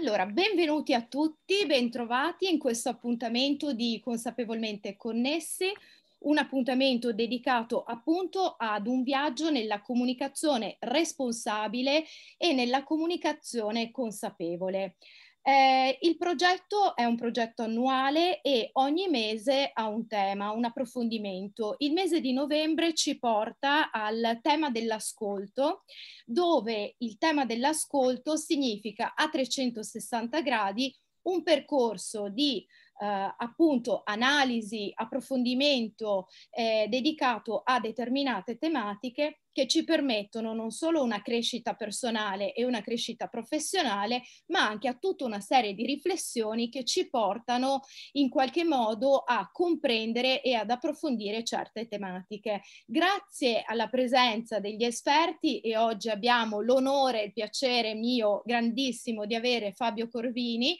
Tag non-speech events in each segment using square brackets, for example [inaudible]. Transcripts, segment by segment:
Allora, benvenuti a tutti, bentrovati in questo appuntamento di Consapevolmente Connessi, un appuntamento dedicato appunto ad un viaggio nella comunicazione responsabile e nella comunicazione consapevole. Eh, il progetto è un progetto annuale e ogni mese ha un tema, un approfondimento. Il mese di novembre ci porta al tema dell'ascolto, dove il tema dell'ascolto significa a 360 gradi un percorso di eh, appunto analisi, approfondimento eh, dedicato a determinate tematiche che ci permettono non solo una crescita personale e una crescita professionale, ma anche a tutta una serie di riflessioni che ci portano in qualche modo a comprendere e ad approfondire certe tematiche. Grazie alla presenza degli esperti e oggi abbiamo l'onore e il piacere mio grandissimo di avere Fabio Corvini,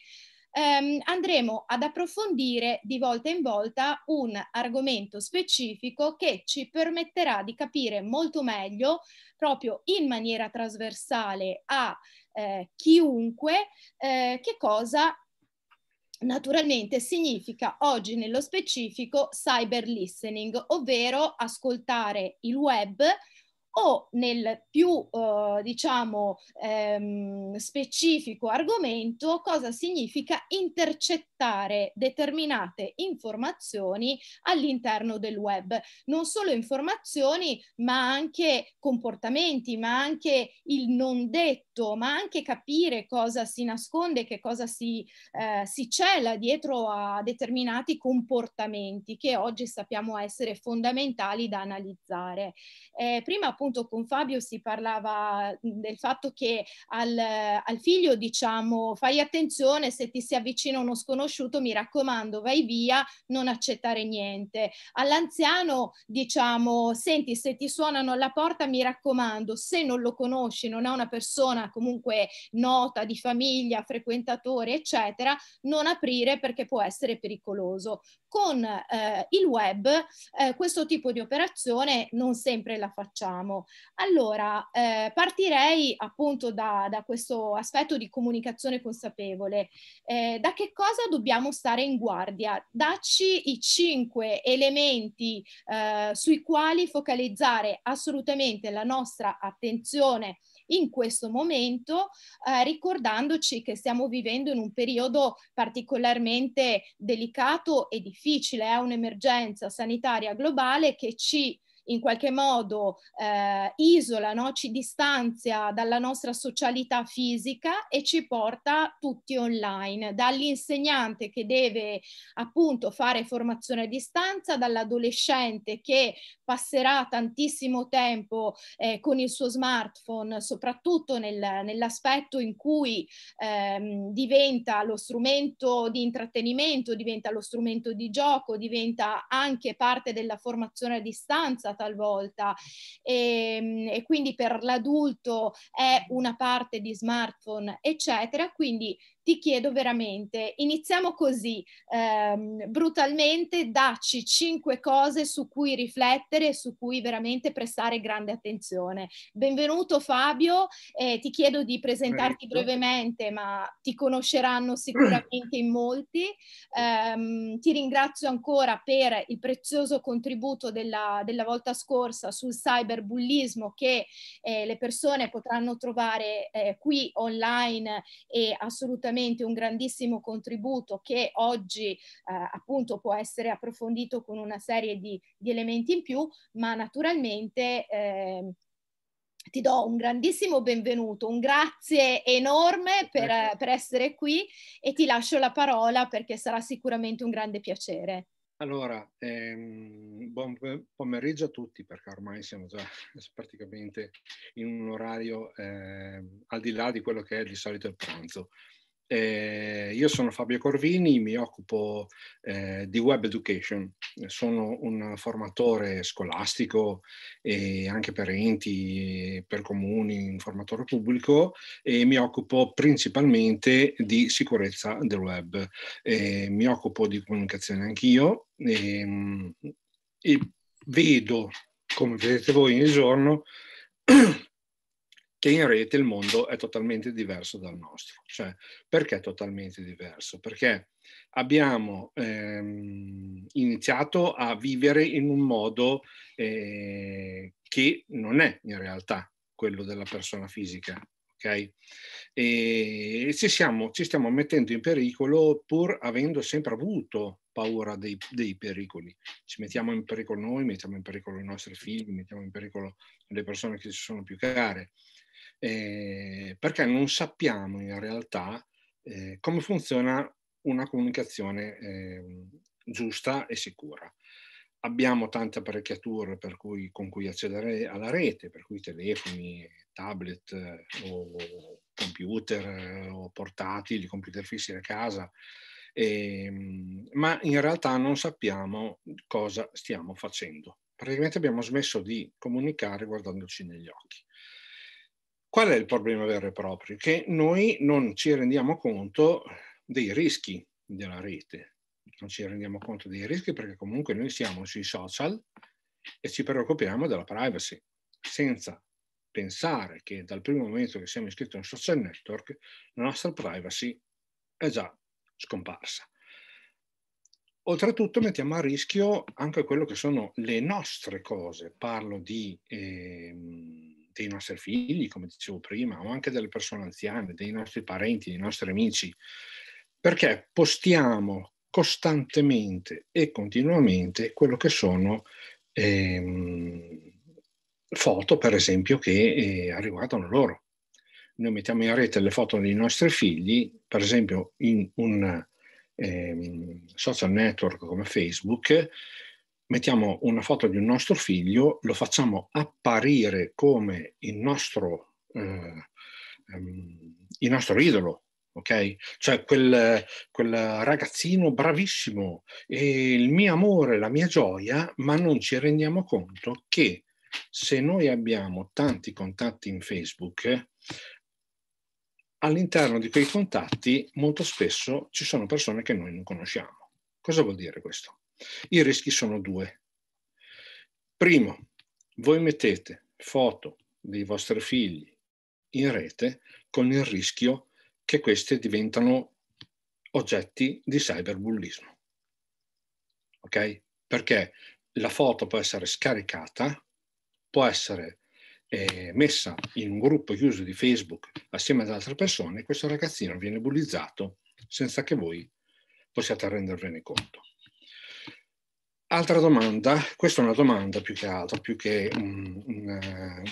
ehm, andremo ad approfondire di volta in volta un argomento specifico che ci permetterà di capire molto meglio, proprio in maniera trasversale a eh, chiunque, eh, che cosa naturalmente significa oggi nello specifico cyber listening, ovvero ascoltare il web o nel più eh, diciamo ehm, specifico argomento cosa significa intercettare determinate informazioni all'interno del web, non solo informazioni ma anche comportamenti, ma anche il non detto, ma anche capire cosa si nasconde, che cosa si, eh, si cela dietro a determinati comportamenti che oggi sappiamo essere fondamentali da analizzare. Eh, prima appunto con Fabio si parlava del fatto che al, al figlio diciamo fai attenzione se ti si avvicina uno sconosciuto, mi raccomando, vai via, non accettare niente. All'anziano diciamo senti se ti suonano alla porta, mi raccomando, se non lo conosci, non è una persona comunque nota di famiglia, frequentatore, eccetera, non aprire perché può essere pericoloso con eh, il web eh, questo tipo di operazione non sempre la facciamo. Allora, eh, partirei appunto da, da, questo aspetto di comunicazione consapevole. Eh, da che cosa dobbiamo stare in guardia? Dacci i cinque elementi eh, sui quali focalizzare assolutamente la nostra attenzione in questo momento, eh, ricordandoci che stiamo vivendo in un periodo particolarmente delicato e difficile, è eh, un'emergenza sanitaria globale che ci in qualche modo eh, isola, no? ci distanzia dalla nostra socialità fisica e ci porta tutti online, dall'insegnante che deve appunto fare formazione a distanza, dall'adolescente che passerà tantissimo tempo eh, con il suo smartphone, soprattutto nel, nell'aspetto in cui ehm, diventa lo strumento di intrattenimento, diventa lo strumento di gioco, diventa anche parte della formazione a distanza talvolta e, ehm, e quindi per l'adulto è una parte di smartphone, eccetera. Quindi ti chiedo veramente, iniziamo così, ehm, brutalmente, dacci cinque cose su cui riflettere, e su cui veramente prestare grande attenzione. Benvenuto Fabio, eh, ti chiedo di presentarti Benvenuto. brevemente, ma ti conosceranno sicuramente in molti. Eh, ti ringrazio ancora per il prezioso contributo della, della volta scorsa sul cyberbullismo che eh, le persone potranno trovare eh, qui online e assolutamente sicuramente un grandissimo contributo che oggi eh, appunto può essere approfondito con una serie di, di elementi in più, ma naturalmente eh, ti do un grandissimo benvenuto, un grazie enorme per, ecco. per essere qui e ti lascio la parola perché sarà sicuramente un grande piacere. Allora, ehm, buon pomeriggio a tutti perché ormai siamo già [laughs] praticamente in un orario eh, al di là di quello che è di solito il pranzo. Eh, io sono Fabio Corvini, mi occupo eh, di web education, sono un formatore scolastico e anche per enti, per comuni, un formatore pubblico e mi occupo principalmente di sicurezza del web. Eh, mi occupo di comunicazione anch'io e, ehm, e vedo, come vedete voi ogni giorno, [clears throat] che in rete il mondo è totalmente diverso dal nostro. Cioè, perché totalmente diverso? Perché abbiamo ehm, iniziato a vivere in un modo eh, che non è in realtà quello della persona fisica. Okay? E ci, siamo, ci stiamo mettendo in pericolo pur avendo sempre avuto paura dei, dei, pericoli. Ci mettiamo in pericolo noi, mettiamo in pericolo i nostri figli, mettiamo in pericolo le persone che ci sono più care eh, perché non sappiamo in realtà eh, come funziona una comunicazione eh, giusta e sicura. Abbiamo tante apparecchiature cui, con cui accedere alla rete, per cui telefoni, tablet eh, o computer eh, o portatili, computer fissi da casa, e, ehm, ma in realtà non sappiamo cosa stiamo facendo. Praticamente abbiamo smesso di comunicare guardandoci negli occhi. Qual è il problema vero e proprio? Che noi non ci rendiamo conto dei rischi della rete, non ci rendiamo conto dei rischi perché comunque noi siamo sui social e ci preoccupiamo della privacy, senza pensare che dal primo momento che siamo iscritti a un social network la nostra privacy è già scomparsa. Oltretutto mettiamo a rischio anche quello che sono le nostre cose, parlo di... Ehm, dei nostri figli, come dicevo prima, o anche delle persone anziane, dei nostri parenti, dei nostri amici, perché postiamo costantemente e continuamente quello che sono ehm, foto, per esempio, che eh, arrivano loro. Noi mettiamo in rete le foto dei nostri figli, per esempio in un ehm, social network come Facebook, mettiamo una foto di un nostro figlio, lo facciamo apparire come il nostro, eh, ehm, il nostro idolo, ok? Cioè quel, quel, ragazzino bravissimo, e il mio amore, la mia gioia, ma non ci rendiamo conto che se noi abbiamo tanti contatti in Facebook, all'interno di quei contatti molto spesso ci sono persone che noi non conosciamo. Cosa vuol dire questo? I rischi sono due. Primo, voi mettete foto dei vostri figli in rete con il rischio che queste diventano oggetti di cyberbullismo. Ok? Perché la foto può essere scaricata, può essere eh, messa in un gruppo chiuso di Facebook assieme ad altre persone e questo ragazzino viene bullizzato senza che voi possiate rendervene conto. Altra domanda, questa è una domanda più che altro, più che un, un, eh,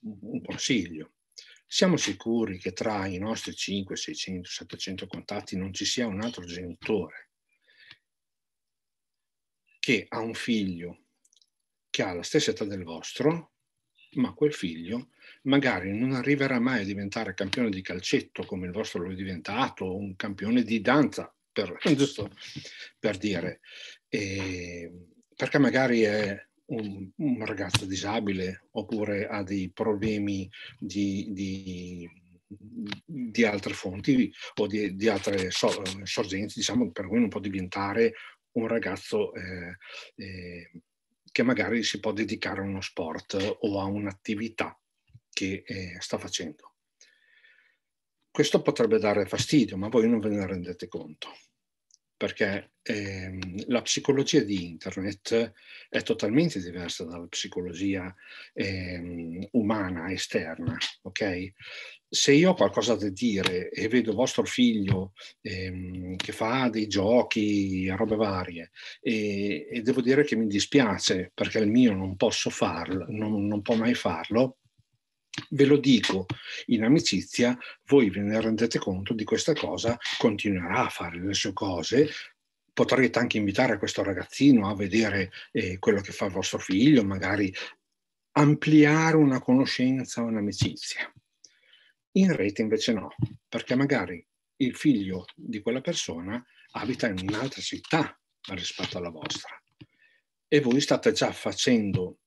un consiglio. Siamo sicuri che tra i nostri 5, 600, 700 contatti non ci sia un altro genitore che ha un figlio che ha la stessa età del vostro, ma quel figlio magari non arriverà mai a diventare campione di calcetto come il vostro lo è diventato, o un campione di danza per, [laughs] giusto per dire, e ehm, perché magari è un, un, ragazzo disabile oppure ha dei problemi di, di, di altre fonti o di, di altre so, sorgenti, diciamo, per cui non può diventare un ragazzo eh, eh, che magari si può dedicare a uno sport o a un'attività che eh, sta facendo questo potrebbe dare fastidio, ma voi non ve ne rendete conto, perché ehm, la psicologia di Internet è totalmente diversa dalla psicologia ehm, umana, esterna, ok? Se io ho qualcosa da dire e vedo vostro figlio ehm, che fa dei giochi, robe varie, e, e, devo dire che mi dispiace perché il mio non posso farlo, non, non può mai farlo, Ve lo dico in amicizia, voi ve ne rendete conto di questa cosa, continuerà a fare le sue cose, potrete anche invitare questo ragazzino a vedere eh, quello che fa il vostro figlio, magari ampliare una conoscenza o un'amicizia. In rete invece no, perché magari il figlio di quella persona abita in un'altra città rispetto alla vostra e voi state già facendo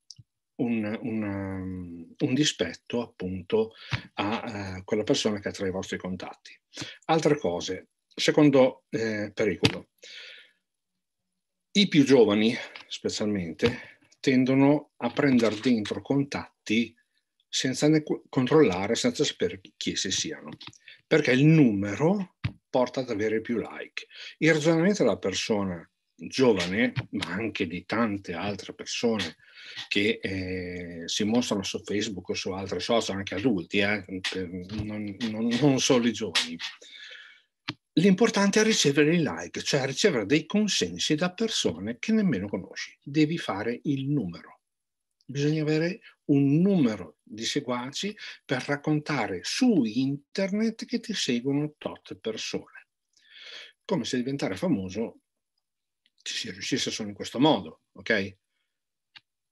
un, una, um, un dispetto appunto a, a eh, quella persona che è tra i vostri contatti. Altre cose, secondo eh, pericolo, i più giovani specialmente tendono a prendere dentro contatti senza ne controllare, senza sapere chi essi siano, perché il numero porta ad avere più like. Il ragionamento della persona giovane, ma anche di tante altre persone che eh, si mostrano su Facebook o su altre social, anche adulti, eh, non, non, non, solo i giovani. L'importante è ricevere i like, cioè ricevere dei consensi da persone che nemmeno conosci. Devi fare il numero. Bisogna avere un numero di seguaci per raccontare su internet che ti seguono tot persone come se diventare famoso ci si riuscisse solo in questo modo, ok?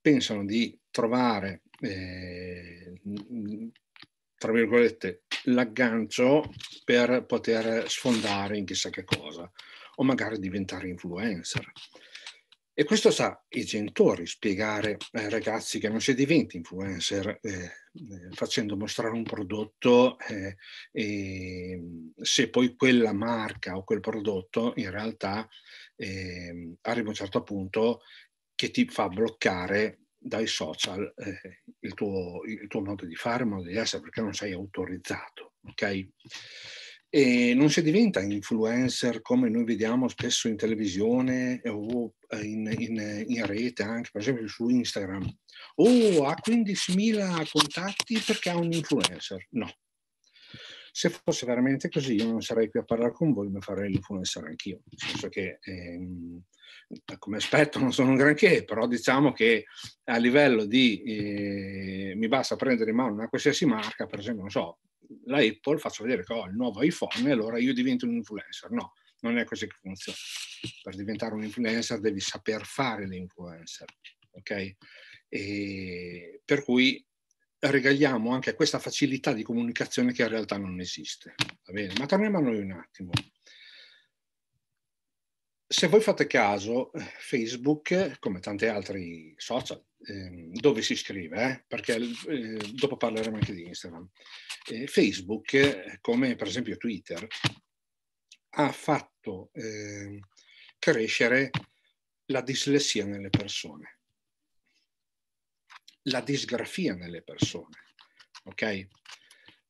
Pensano di trovare, eh, tra virgolette, l'aggancio per poter sfondare in chissà che cosa o magari diventare influencer. E questo sa i genitori spiegare ai eh, ragazzi che non si diventi influencer eh, eh, facendo mostrare un prodotto eh, e mm, se poi quella marca o quel prodotto in realtà eh, arriva a un certo punto che ti fa bloccare dai social eh, il, tuo, il, tuo, modo di fare, il modo di essere, perché non sei autorizzato. Okay? e non si diventa influencer come noi vediamo spesso in televisione o eh, in, in, in rete, anche per esempio su Instagram. Oh, ha 15.000 contatti perché ha un influencer. No. Se fosse veramente così, io non sarei qui a parlare con voi, ma farei l'influencer anch'io. Nel senso che ehm, come aspetto non sono un granché, però diciamo che a livello di eh, mi basta prendere in mano una qualsiasi marca, per esempio, non so, la Apple, faccio vedere che ho il nuovo iPhone e allora io divento un influencer. No, non è così che funziona. Per diventare un influencer devi saper fare l'influencer, ok? E per cui regaliamo anche questa facilità di comunicazione che in realtà non esiste. Va bene? Ma torniamo a noi un attimo. Se voi fate caso, eh, Facebook, come tanti altri social, Ehm, dove si scrive, eh? perché eh, dopo parleremo anche di Instagram. Eh, Facebook, come per esempio Twitter, ha fatto ehm, crescere la dislessia nelle persone, la disgrafia nelle persone. Ok?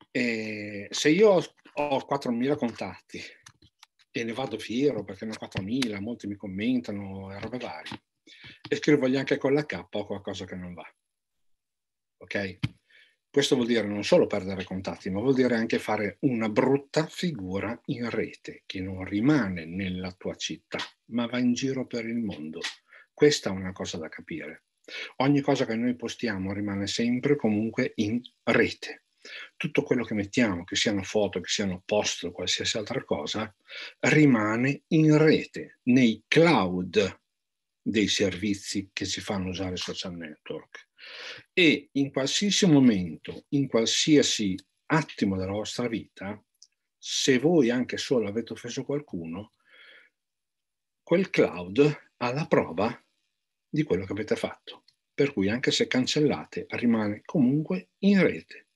E se io ho 4.000 contatti e ne vado fiero perché ne ho 4.000, molti mi commentano e robe varie e scrivogli anche con la K qualcosa che non va. Ok? Questo vuol dire non solo perdere contatti, ma vuol dire anche fare una brutta figura in rete, che non rimane nella tua città, ma va in giro per il mondo. Questa è una cosa da capire. Ogni cosa che noi postiamo rimane sempre comunque in rete. Tutto quello che mettiamo, che siano foto, che siano post, o qualsiasi altra cosa, rimane in rete, nei cloud dei servizi che si fanno usare social network e in qualsiasi momento, in qualsiasi attimo della vostra vita, se voi anche solo avete offeso qualcuno, quel cloud ha la prova di quello che avete fatto. Per cui anche se cancellate, rimane comunque in rete.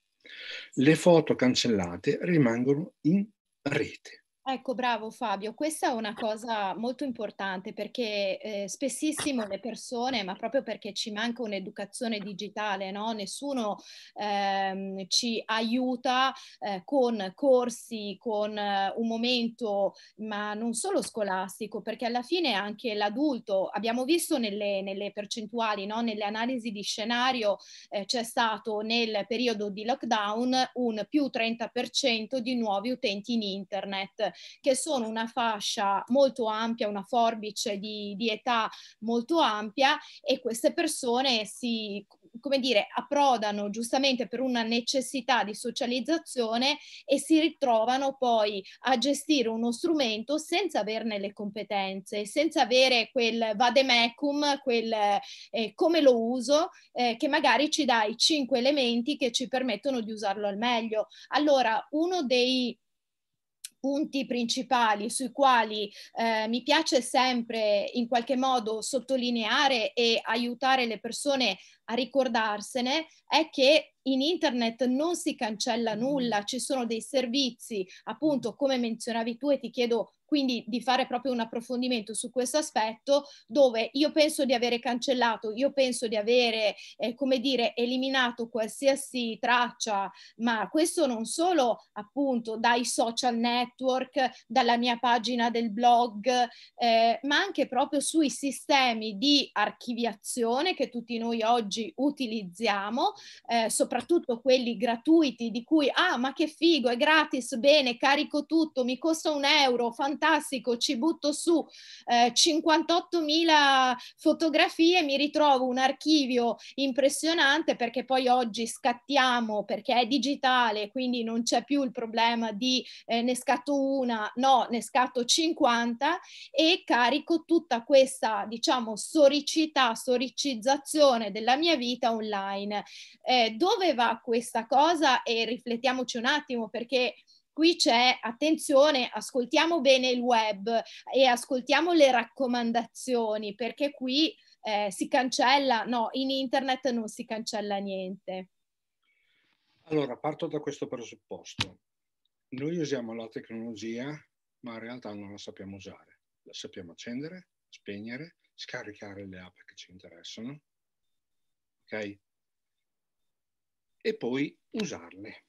Le foto cancellate rimangono in rete. Ecco, bravo Fabio, questa è una cosa molto importante perché eh, spessissimo le persone, ma proprio perché ci manca un'educazione digitale, no? nessuno ehm, ci aiuta eh, con corsi, con eh, un momento, ma non solo scolastico, perché alla fine anche l'adulto, abbiamo visto nelle, nelle percentuali, no? nelle analisi di scenario, eh, c'è stato nel periodo di lockdown un più 30% di nuovi utenti in internet che sono una fascia molto ampia, una forbice di, di età molto ampia e queste persone si come dire, approdano giustamente per una necessità di socializzazione e si ritrovano poi a gestire uno strumento senza averne le competenze, senza avere quel vademecum, quel eh, come lo uso, eh, che magari ci dà i cinque elementi che ci permettono di usarlo al meglio. Allora, uno dei punti principali sui quali eh, mi piace sempre in qualche modo sottolineare e aiutare le persone a ricordarsene è che in internet non si cancella nulla, ci sono dei servizi, appunto come menzionavi tu e ti chiedo quindi di fare proprio un approfondimento su questo aspetto dove io penso di avere cancellato, io penso di avere, eh, come dire, eliminato qualsiasi traccia, ma questo non solo appunto dai social network, dalla mia pagina del blog, eh, ma anche proprio sui sistemi di archiviazione che tutti noi oggi oggi utilizziamo, eh, soprattutto quelli gratuiti di cui, ah ma che figo, è gratis, bene, carico tutto, mi costa un euro, fantastico, ci butto su eh, 58.000 fotografie, mi ritrovo un archivio impressionante perché poi oggi scattiamo perché è digitale, quindi non c'è più il problema di eh, ne scatto una, no, ne scatto 50 e carico tutta questa, diciamo, soricità, soricizzazione della mia mia vita online. Eh, dove va questa cosa? E riflettiamoci un attimo perché qui c'è attenzione, ascoltiamo bene il web e ascoltiamo le raccomandazioni perché qui eh, si cancella, no, in internet non si cancella niente. Allora, parto da questo presupposto. Noi usiamo la tecnologia, ma in realtà non la sappiamo usare. La sappiamo accendere, spegnere, scaricare le app che ci interessano, ok? E poi usarle.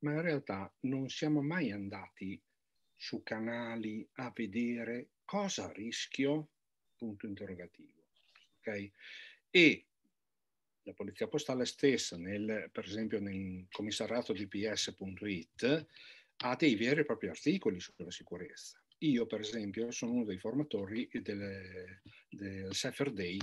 Ma in realtà non siamo mai andati su canali a vedere cosa rischio, punto interrogativo, ok? E la polizia postale stessa, nel, per esempio nel commissariato dps.it, ha dei veri e propri articoli sulla sicurezza. Io, per esempio, sono uno dei formatori del, del Safer Day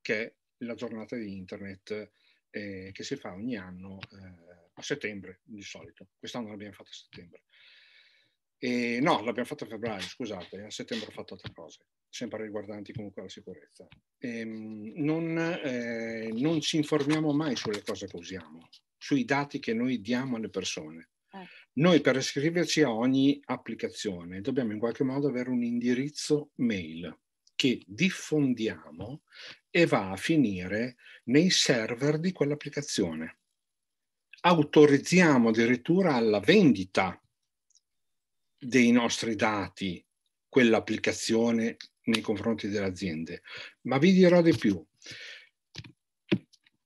che la giornata di internet eh, che si fa ogni anno eh, a settembre di solito. Quest'anno l'abbiamo fatta a settembre. E, no, l'abbiamo fatta a febbraio, scusate, a settembre ho fatto altre cose, sempre riguardanti comunque la sicurezza. E, ehm, non, eh, non ci informiamo mai sulle cose che usiamo, sui dati che noi diamo alle persone. Eh. Noi per iscriverci a ogni applicazione dobbiamo in qualche modo avere un indirizzo mail che diffondiamo e va a finire nei server di quell'applicazione. Autorizziamo addirittura alla vendita dei nostri dati quell'applicazione nei confronti delle aziende. Ma vi dirò di più.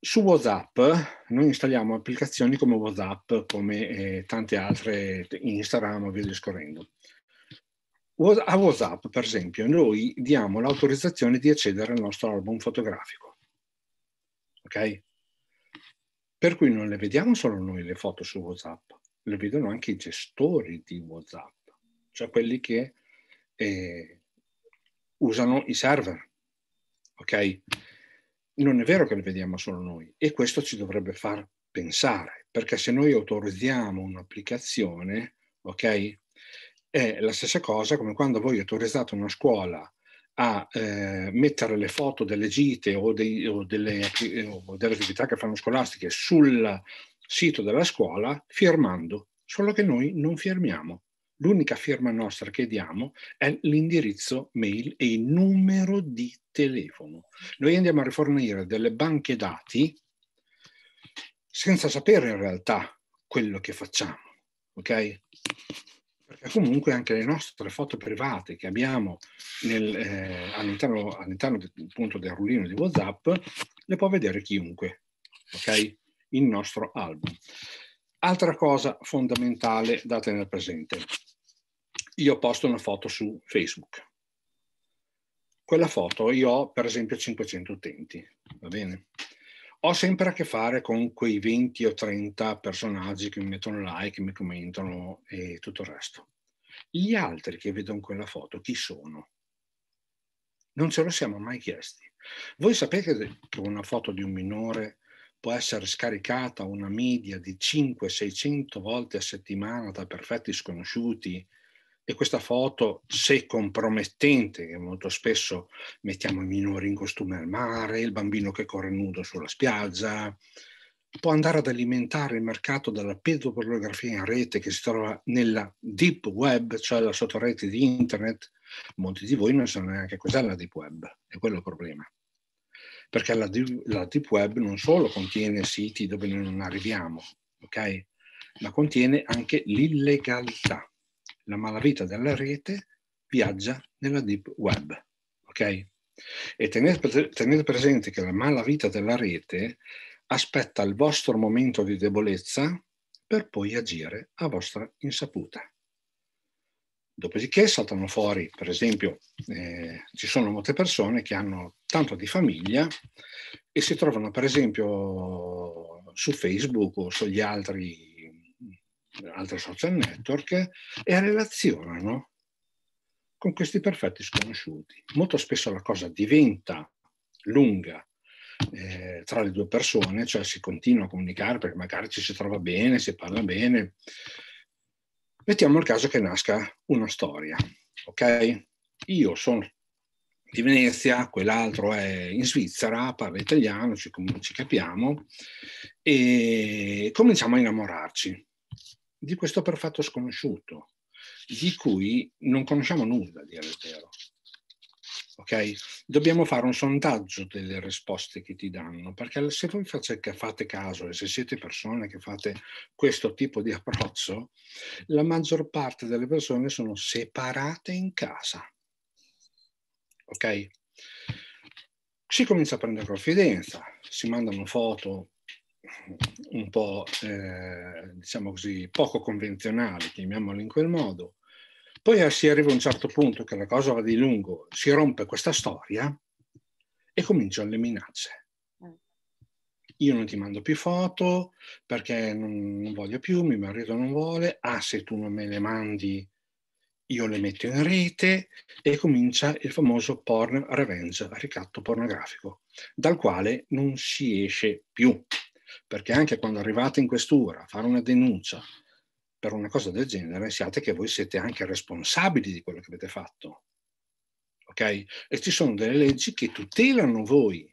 Su WhatsApp noi installiamo applicazioni come WhatsApp, come eh, tante altre, Instagram, via discorrendo a WhatsApp, per esempio, noi diamo l'autorizzazione di accedere al nostro album fotografico. Ok? Per cui non le vediamo solo noi le foto su WhatsApp, le vedono anche i gestori di WhatsApp, cioè quelli che eh, usano i server. Ok? Non è vero che le vediamo solo noi e questo ci dovrebbe far pensare, perché se noi autorizziamo un'applicazione, ok? È la stessa cosa come quando voi autorizzate una scuola a eh, mettere le foto delle gite o, dei, o, delle, eh, o delle attività che fanno scolastiche sul sito della scuola firmando, solo che noi non firmiamo. L'unica firma nostra che diamo è l'indirizzo mail e il numero di telefono. Noi andiamo a rifornire delle banche dati senza sapere in realtà quello che facciamo. Ok? perché comunque anche le nostre foto private che abbiamo nel, eh, all'interno, all'interno del, appunto, del rullino di WhatsApp le può vedere chiunque, ok? Il nostro album. Altra cosa fondamentale da tenere presente. Io posto una foto su Facebook. Quella foto io ho per esempio 500 utenti, va bene? ho sempre a che fare con quei 20 o 30 personaggi che mi mettono like, mi commentano e tutto il resto. Gli altri che vedono quella foto, chi sono? Non ce lo siamo mai chiesti. Voi sapete che una foto di un minore può essere scaricata una media di 5-600 volte a settimana da perfetti sconosciuti e questa foto, se compromettente, che molto spesso mettiamo i minori in costume al mare, il bambino che corre nudo sulla spiaggia, può andare ad alimentare il mercato della pedopornografia in rete che si trova nella deep web, cioè la sottorete di internet. Molti di voi non sanno neanche cos'è la deep web, è quello il problema. Perché la deep, la deep web non solo contiene siti dove noi non arriviamo, ok? ma contiene anche l'illegalità la malavita della rete viaggia nella deep web. Ok? E tenete, tenete presente che la malavita della rete aspetta il vostro momento di debolezza per poi agire a vostra insaputa. Dopodiché saltano fuori, per esempio, eh, ci sono molte persone che hanno tanto di famiglia e si trovano, per esempio, su Facebook o sugli altri altre social network, e relazionano con questi perfetti sconosciuti. Molto spesso la cosa diventa lunga eh, tra le due persone, cioè si continua a comunicare perché magari ci si trova bene, si parla bene. Mettiamo il caso che nasca una storia, ok? Io sono di Venezia, quell'altro è in Svizzera, parla italiano, ci, ci capiamo e cominciamo a innamorarci di questo perfetto sconosciuto, di cui non conosciamo nulla, dire vero. Okay? Dobbiamo fare un sondaggio delle risposte che ti danno, perché se voi fate caso e se siete persone che fate questo tipo di approccio, la maggior parte delle persone sono separate in casa. Ok? Si comincia a prendere confidenza, si mandano foto un po', eh, diciamo così, poco convenzionali, chiamiamolo in quel modo. Poi eh, si arriva a un certo punto che la cosa va di lungo, si rompe questa storia e cominciano le minacce. Mm. Io non ti mando più foto perché non, non voglio più, mio marito non vuole, ah se tu non me le mandi io le metto in rete e comincia il famoso porn revenge, ricatto pornografico, dal quale non si esce più perché anche quando arrivate in questura a fare una denuncia per una cosa del genere, siate che voi siete anche responsabili di quello che avete fatto. Ok? E ci sono delle leggi che tutelano voi,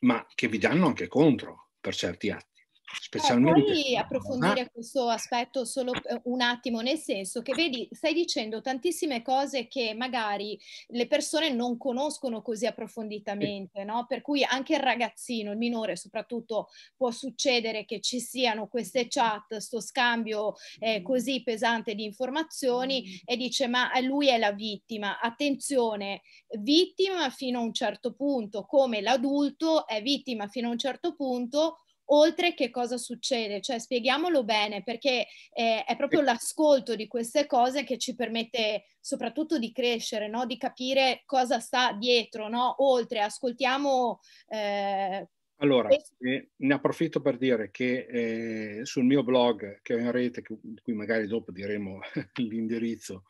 ma che vi danno anche contro per certi atti. Eh, specialmente... Eh, puoi approfondire ah. questo aspetto solo eh, un attimo, nel senso che vedi, stai dicendo tantissime cose che magari le persone non conoscono così approfonditamente, sì. no? Per cui anche il ragazzino, il minore soprattutto, può succedere che ci siano queste chat, questo scambio eh, mm. così pesante di informazioni mm. e dice ma eh, lui è la vittima. Attenzione, vittima fino a un certo punto, come l'adulto è vittima fino a un certo punto, oltre che cosa succede, cioè spieghiamolo bene perché eh, è proprio l'ascolto di queste cose che ci permette soprattutto di crescere, no? di capire cosa sta dietro, no? oltre ascoltiamo... Eh... allora, eh, ne approfitto per dire che eh, sul mio blog che ho in rete, di cui magari dopo diremo [laughs] l'indirizzo,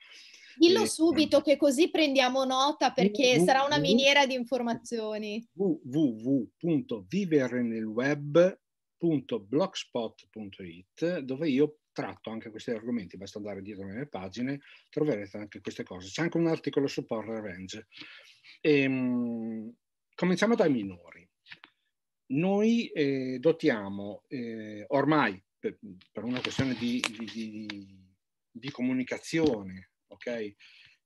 Dillo eh, subito che così prendiamo nota perché sarà una miniera di informazioni. www.viverenelweb www.blogspot.it dove io tratto anche questi argomenti, basta andare dietro nelle pagine, troverete anche queste cose. C'è anche un articolo su Power Range. Ehm, cominciamo dai minori. Noi eh, dotiamo eh, ormai per, per, una questione di, di, di, di comunicazione, ok?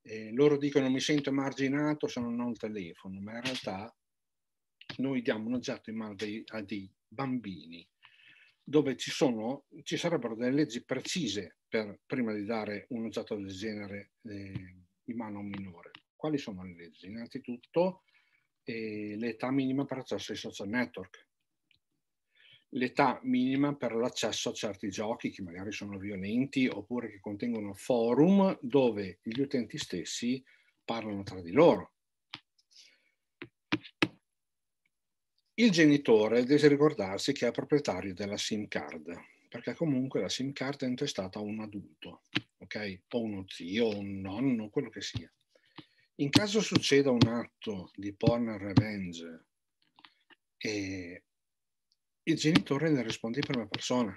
Eh, loro dicono mi sento emarginato se non ho il telefono, ma in realtà noi diamo un oggetto in mano dei, a dei bambini dove ci, sono, ci sarebbero delle leggi precise per, prima di dare un oggetto del genere eh, in mano a un minore. Quali sono le leggi? Innanzitutto eh, l'età minima per accesso ai social network, l'età minima per l'accesso a certi giochi che magari sono violenti oppure che contengono forum dove gli utenti stessi parlano tra di loro. Il genitore deve ricordarsi che è proprietario della SIM card, perché comunque la SIM card è intestata a un adulto, ok? O uno zio, un nonno, quello che sia. In caso succeda un atto di porn revenge, eh, il genitore ne risponde in prima persona,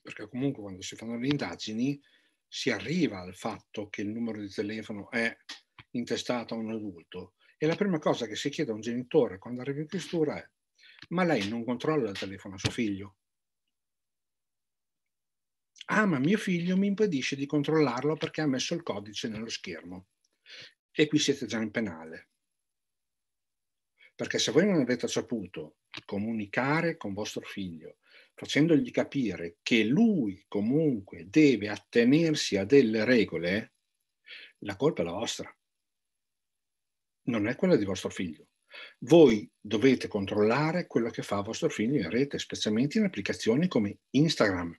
perché comunque quando si fanno le indagini si arriva al fatto che il numero di telefono è intestato a un adulto, e la prima cosa che si chiede a un genitore quando arriva in questura è ma lei non controlla il telefono a suo figlio? Ah, ma mio figlio mi impedisce di controllarlo perché ha messo il codice nello schermo. E qui siete già in penale. Perché se voi non avete saputo comunicare con vostro figlio, facendogli capire che lui comunque deve attenersi a delle regole, la colpa è la vostra non è quella di vostro figlio. Voi dovete controllare quello che fa vostro figlio in rete, specialmente in applicazioni come Instagram.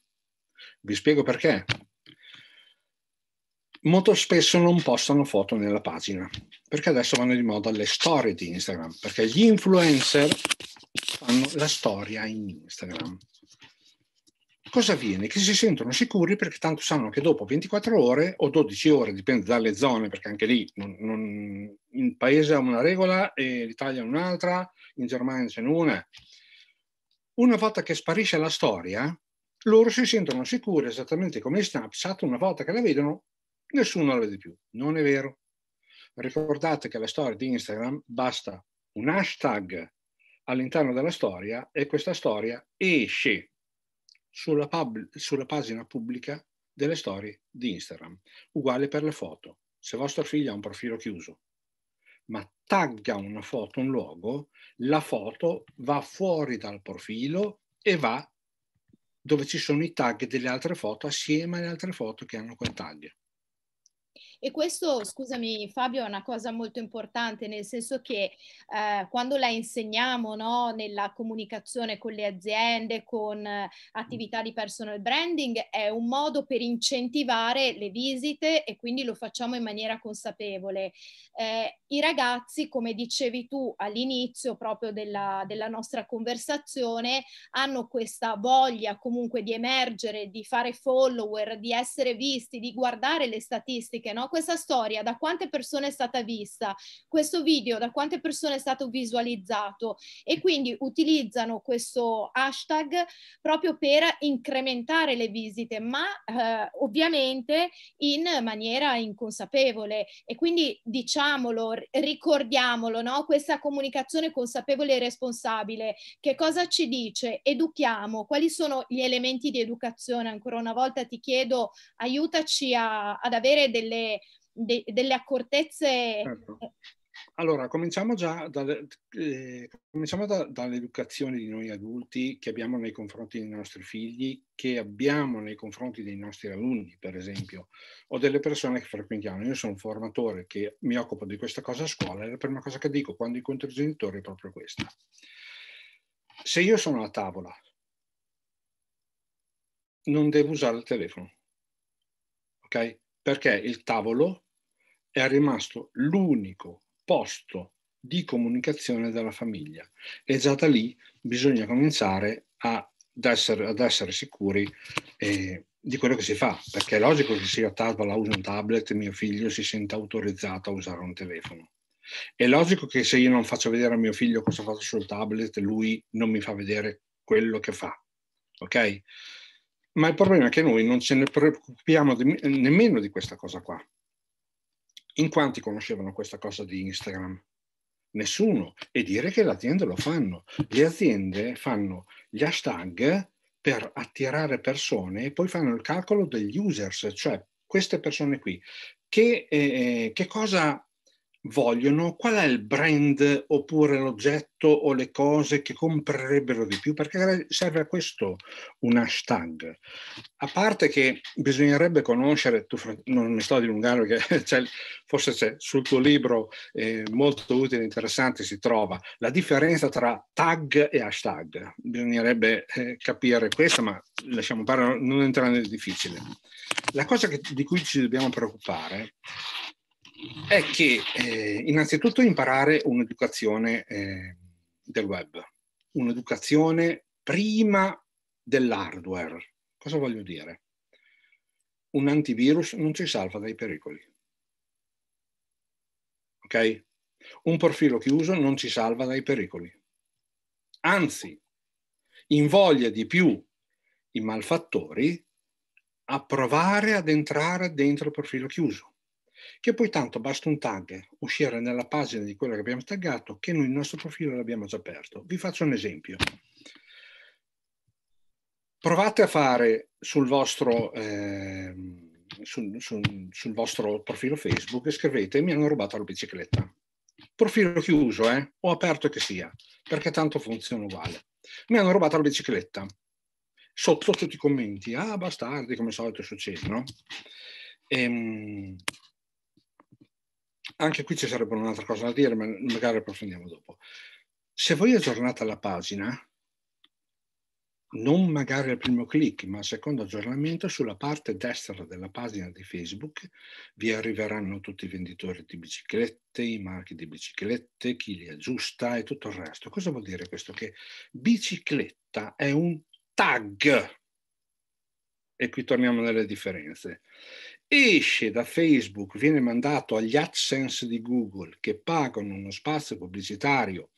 Vi spiego perché. Molto spesso non postano foto nella pagina, perché adesso vanno di moda le storie di Instagram, perché gli influencer fanno la storia in Instagram cosa avviene? Che si sentono sicuri perché tanto sanno che dopo 24 ore o 12 ore, dipende dalle zone, perché anche lì non, non, il paese ha una regola e l'Italia un'altra, in Germania ce n'è una. Una volta che sparisce la storia, loro si sentono sicuri esattamente come i Snapchat, una volta che la vedono, nessuno la vede più. Non è vero. Ricordate che la storia di Instagram basta un hashtag all'interno della storia e questa storia esce sulla, pub, sulla pagina pubblica delle storie di Instagram. Uguale per le foto. Se vostro figlio ha un profilo chiuso, ma tagga una foto, un luogo, la foto va fuori dal profilo e va dove ci sono i tag delle altre foto assieme alle altre foto che hanno quel tag. E questo, scusami Fabio, è una cosa molto importante, nel senso che eh, quando la insegniamo no, nella comunicazione con le aziende, con eh, mm. attività di personal branding, è un modo per incentivare le visite e quindi lo facciamo in maniera consapevole. Eh, I ragazzi, come dicevi tu all'inizio proprio della, della nostra conversazione, hanno questa voglia comunque di emergere, di fare follower, di essere visti, di guardare le statistiche, no? questa storia da quante persone è stata vista, questo video da quante persone è stato visualizzato e quindi utilizzano questo hashtag proprio per incrementare le visite, ma eh, ovviamente in maniera inconsapevole e quindi diciamolo, ricordiamolo, no? questa comunicazione consapevole e responsabile, che cosa ci dice? Educhiamo, quali sono gli elementi di educazione? Ancora una volta ti chiedo, aiutaci a, ad avere delle de- delle accortezze. Certo. Allora, cominciamo già dalle, eh, cominciamo da, dall'educazione di noi adulti che abbiamo nei confronti dei nostri figli, che abbiamo nei confronti dei nostri alunni, per esempio, o delle persone che frequentiamo. Io sono un formatore che mi occupo di questa cosa a scuola e la prima cosa che dico quando incontro i genitori è proprio questa. Se io sono a tavola, non devo usare il telefono, ok? Perché il tavolo era rimasto l'unico posto di comunicazione della famiglia e già da lì bisogna cominciare a, ad, essere, ad, essere, sicuri eh, di quello che si fa, perché è logico che se io a tavola uso un tablet mio figlio si senta autorizzato a usare un telefono. È logico che se io non faccio vedere a mio figlio cosa faccio sul tablet, lui non mi fa vedere quello che fa. Ok? Ma il problema è che noi non ce ne preoccupiamo di, nemmeno di questa cosa qua. In quanti conoscevano questa cosa di Instagram? Nessuno. E dire che le aziende lo fanno. Le aziende fanno gli hashtag per attirare persone e poi fanno il calcolo degli users, cioè queste persone qui. Che, eh, eh che cosa vogliono, qual è il brand oppure l'oggetto o le cose che comprerebbero di più, perché serve a questo un hashtag. A parte che bisognerebbe conoscere, tu, non mi sto a dilungare perché [laughs] c'è, cioè, forse c'è, sul tuo libro eh, molto utile e interessante si trova la differenza tra tag e hashtag. Bisognerebbe eh, capire questo, ma lasciamo parlare, non entrare nel difficile. La cosa che, di cui ci dobbiamo preoccupare è che eh, innanzitutto imparare un'educazione eh, del web, un'educazione prima dell'hardware. Cosa voglio dire? Un antivirus non ci salva dai pericoli. Ok? Un profilo chiuso non ci salva dai pericoli. Anzi, invoglia di più i malfattori a provare ad entrare dentro il profilo chiuso che poi tanto basta un tag, uscire nella pagina di quello che abbiamo taggato, che noi il nostro profilo l'abbiamo già aperto. Vi faccio un esempio. Provate a fare sul vostro, eh, sul, sul, sul vostro profilo Facebook e scrivete mi hanno rubato la bicicletta. Profilo chiuso, eh? o aperto che sia, perché tanto funziona uguale. Mi hanno rubato la bicicletta. Sotto tutti i commenti, ah bastardi, come al solito succede, no? Ehm, anche qui ci sarebbe un'altra cosa da dire, ma magari approfondiamo dopo. Se voi aggiornate la pagina, non magari al primo clic, ma al secondo aggiornamento, sulla parte destra della pagina di Facebook vi arriveranno tutti i venditori di biciclette, i marchi di biciclette, chi li aggiusta e tutto il resto. Cosa vuol dire questo? Che bicicletta è un tag. E qui torniamo nelle differenze esce da Facebook, viene mandato agli AdSense di Google che pagano uno spazio pubblicitario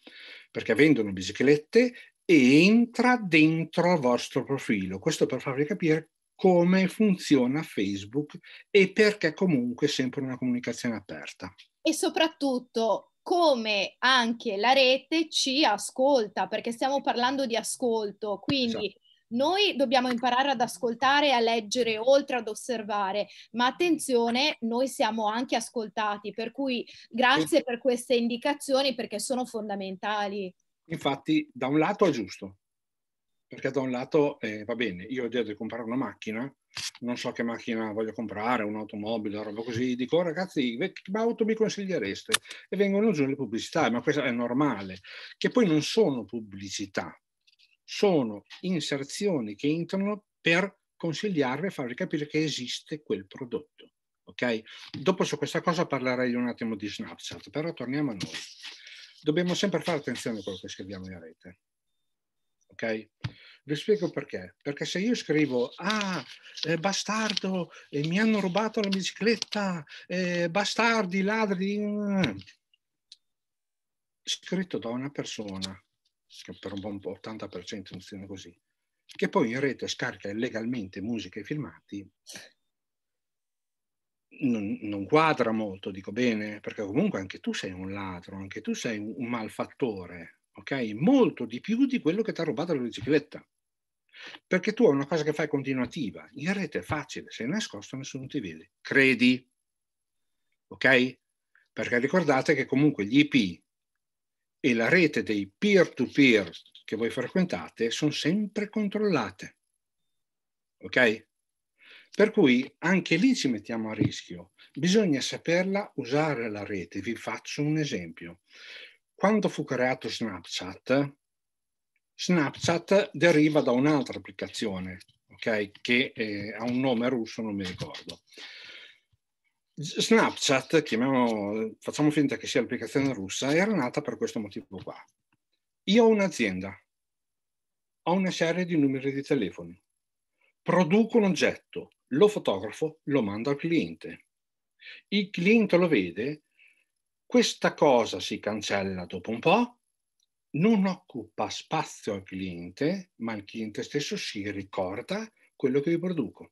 perché vendono biciclette e entra dentro al vostro profilo. Questo per farvi capire come funziona Facebook e perché comunque è sempre una comunicazione aperta. E soprattutto come anche la rete ci ascolta, perché stiamo parlando di ascolto, quindi esatto noi dobbiamo imparare ad ascoltare, e a leggere, oltre ad osservare, ma attenzione, noi siamo anche ascoltati, per cui grazie per queste indicazioni perché sono fondamentali. Infatti, da un lato è giusto, perché da un lato eh, va bene, io ho idea di comprare una macchina, non so che macchina voglio comprare, un'automobile, una roba così, dico oh, ragazzi, che auto mi consigliereste? E vengono giù le pubblicità, ma questo è normale, che poi non sono pubblicità, sono inserzioni che entrano per consigliarvi e farvi capire che esiste quel prodotto. Okay? Dopo su questa cosa parlerei un attimo di Snapchat, però torniamo a noi. Dobbiamo sempre fare attenzione a quello che scriviamo in rete. Ok? Vi spiego perché. Perché se io scrivo, ah, eh, bastardo, eh, mi hanno rubato la bicicletta, eh, bastardi, ladri, mm, scritto da una persona per un buon 80% funziona così, che poi in rete scarica illegalmente musica e filmati, non, non, quadra molto, dico bene, perché comunque anche tu sei un ladro, anche tu sei un malfattore, ok? Molto di più di quello che ti ha rubato la bicicletta. Perché tu hai una cosa che fai continuativa, in rete è facile, sei nascosto nessuno ti vede, credi, ok? Perché ricordate che comunque gli IP e la rete dei peer-to-peer che voi frequentate sono sempre controllate. Ok? Per cui anche lì ci mettiamo a rischio. Bisogna saperla usare la rete. Vi faccio un esempio. Quando fu creato Snapchat, Snapchat deriva da un'altra applicazione, ok? Che eh, ha un nome russo, non mi ricordo. Snapchat, facciamo finta che sia l'applicazione russa, era nata per questo motivo qua. Io ho un'azienda, ho una serie di numeri di telefono, produco un oggetto, lo fotografo, lo mando al cliente. Il cliente lo vede, questa cosa si cancella dopo un po', non occupa spazio al cliente, ma il cliente stesso si ricorda quello che io produco.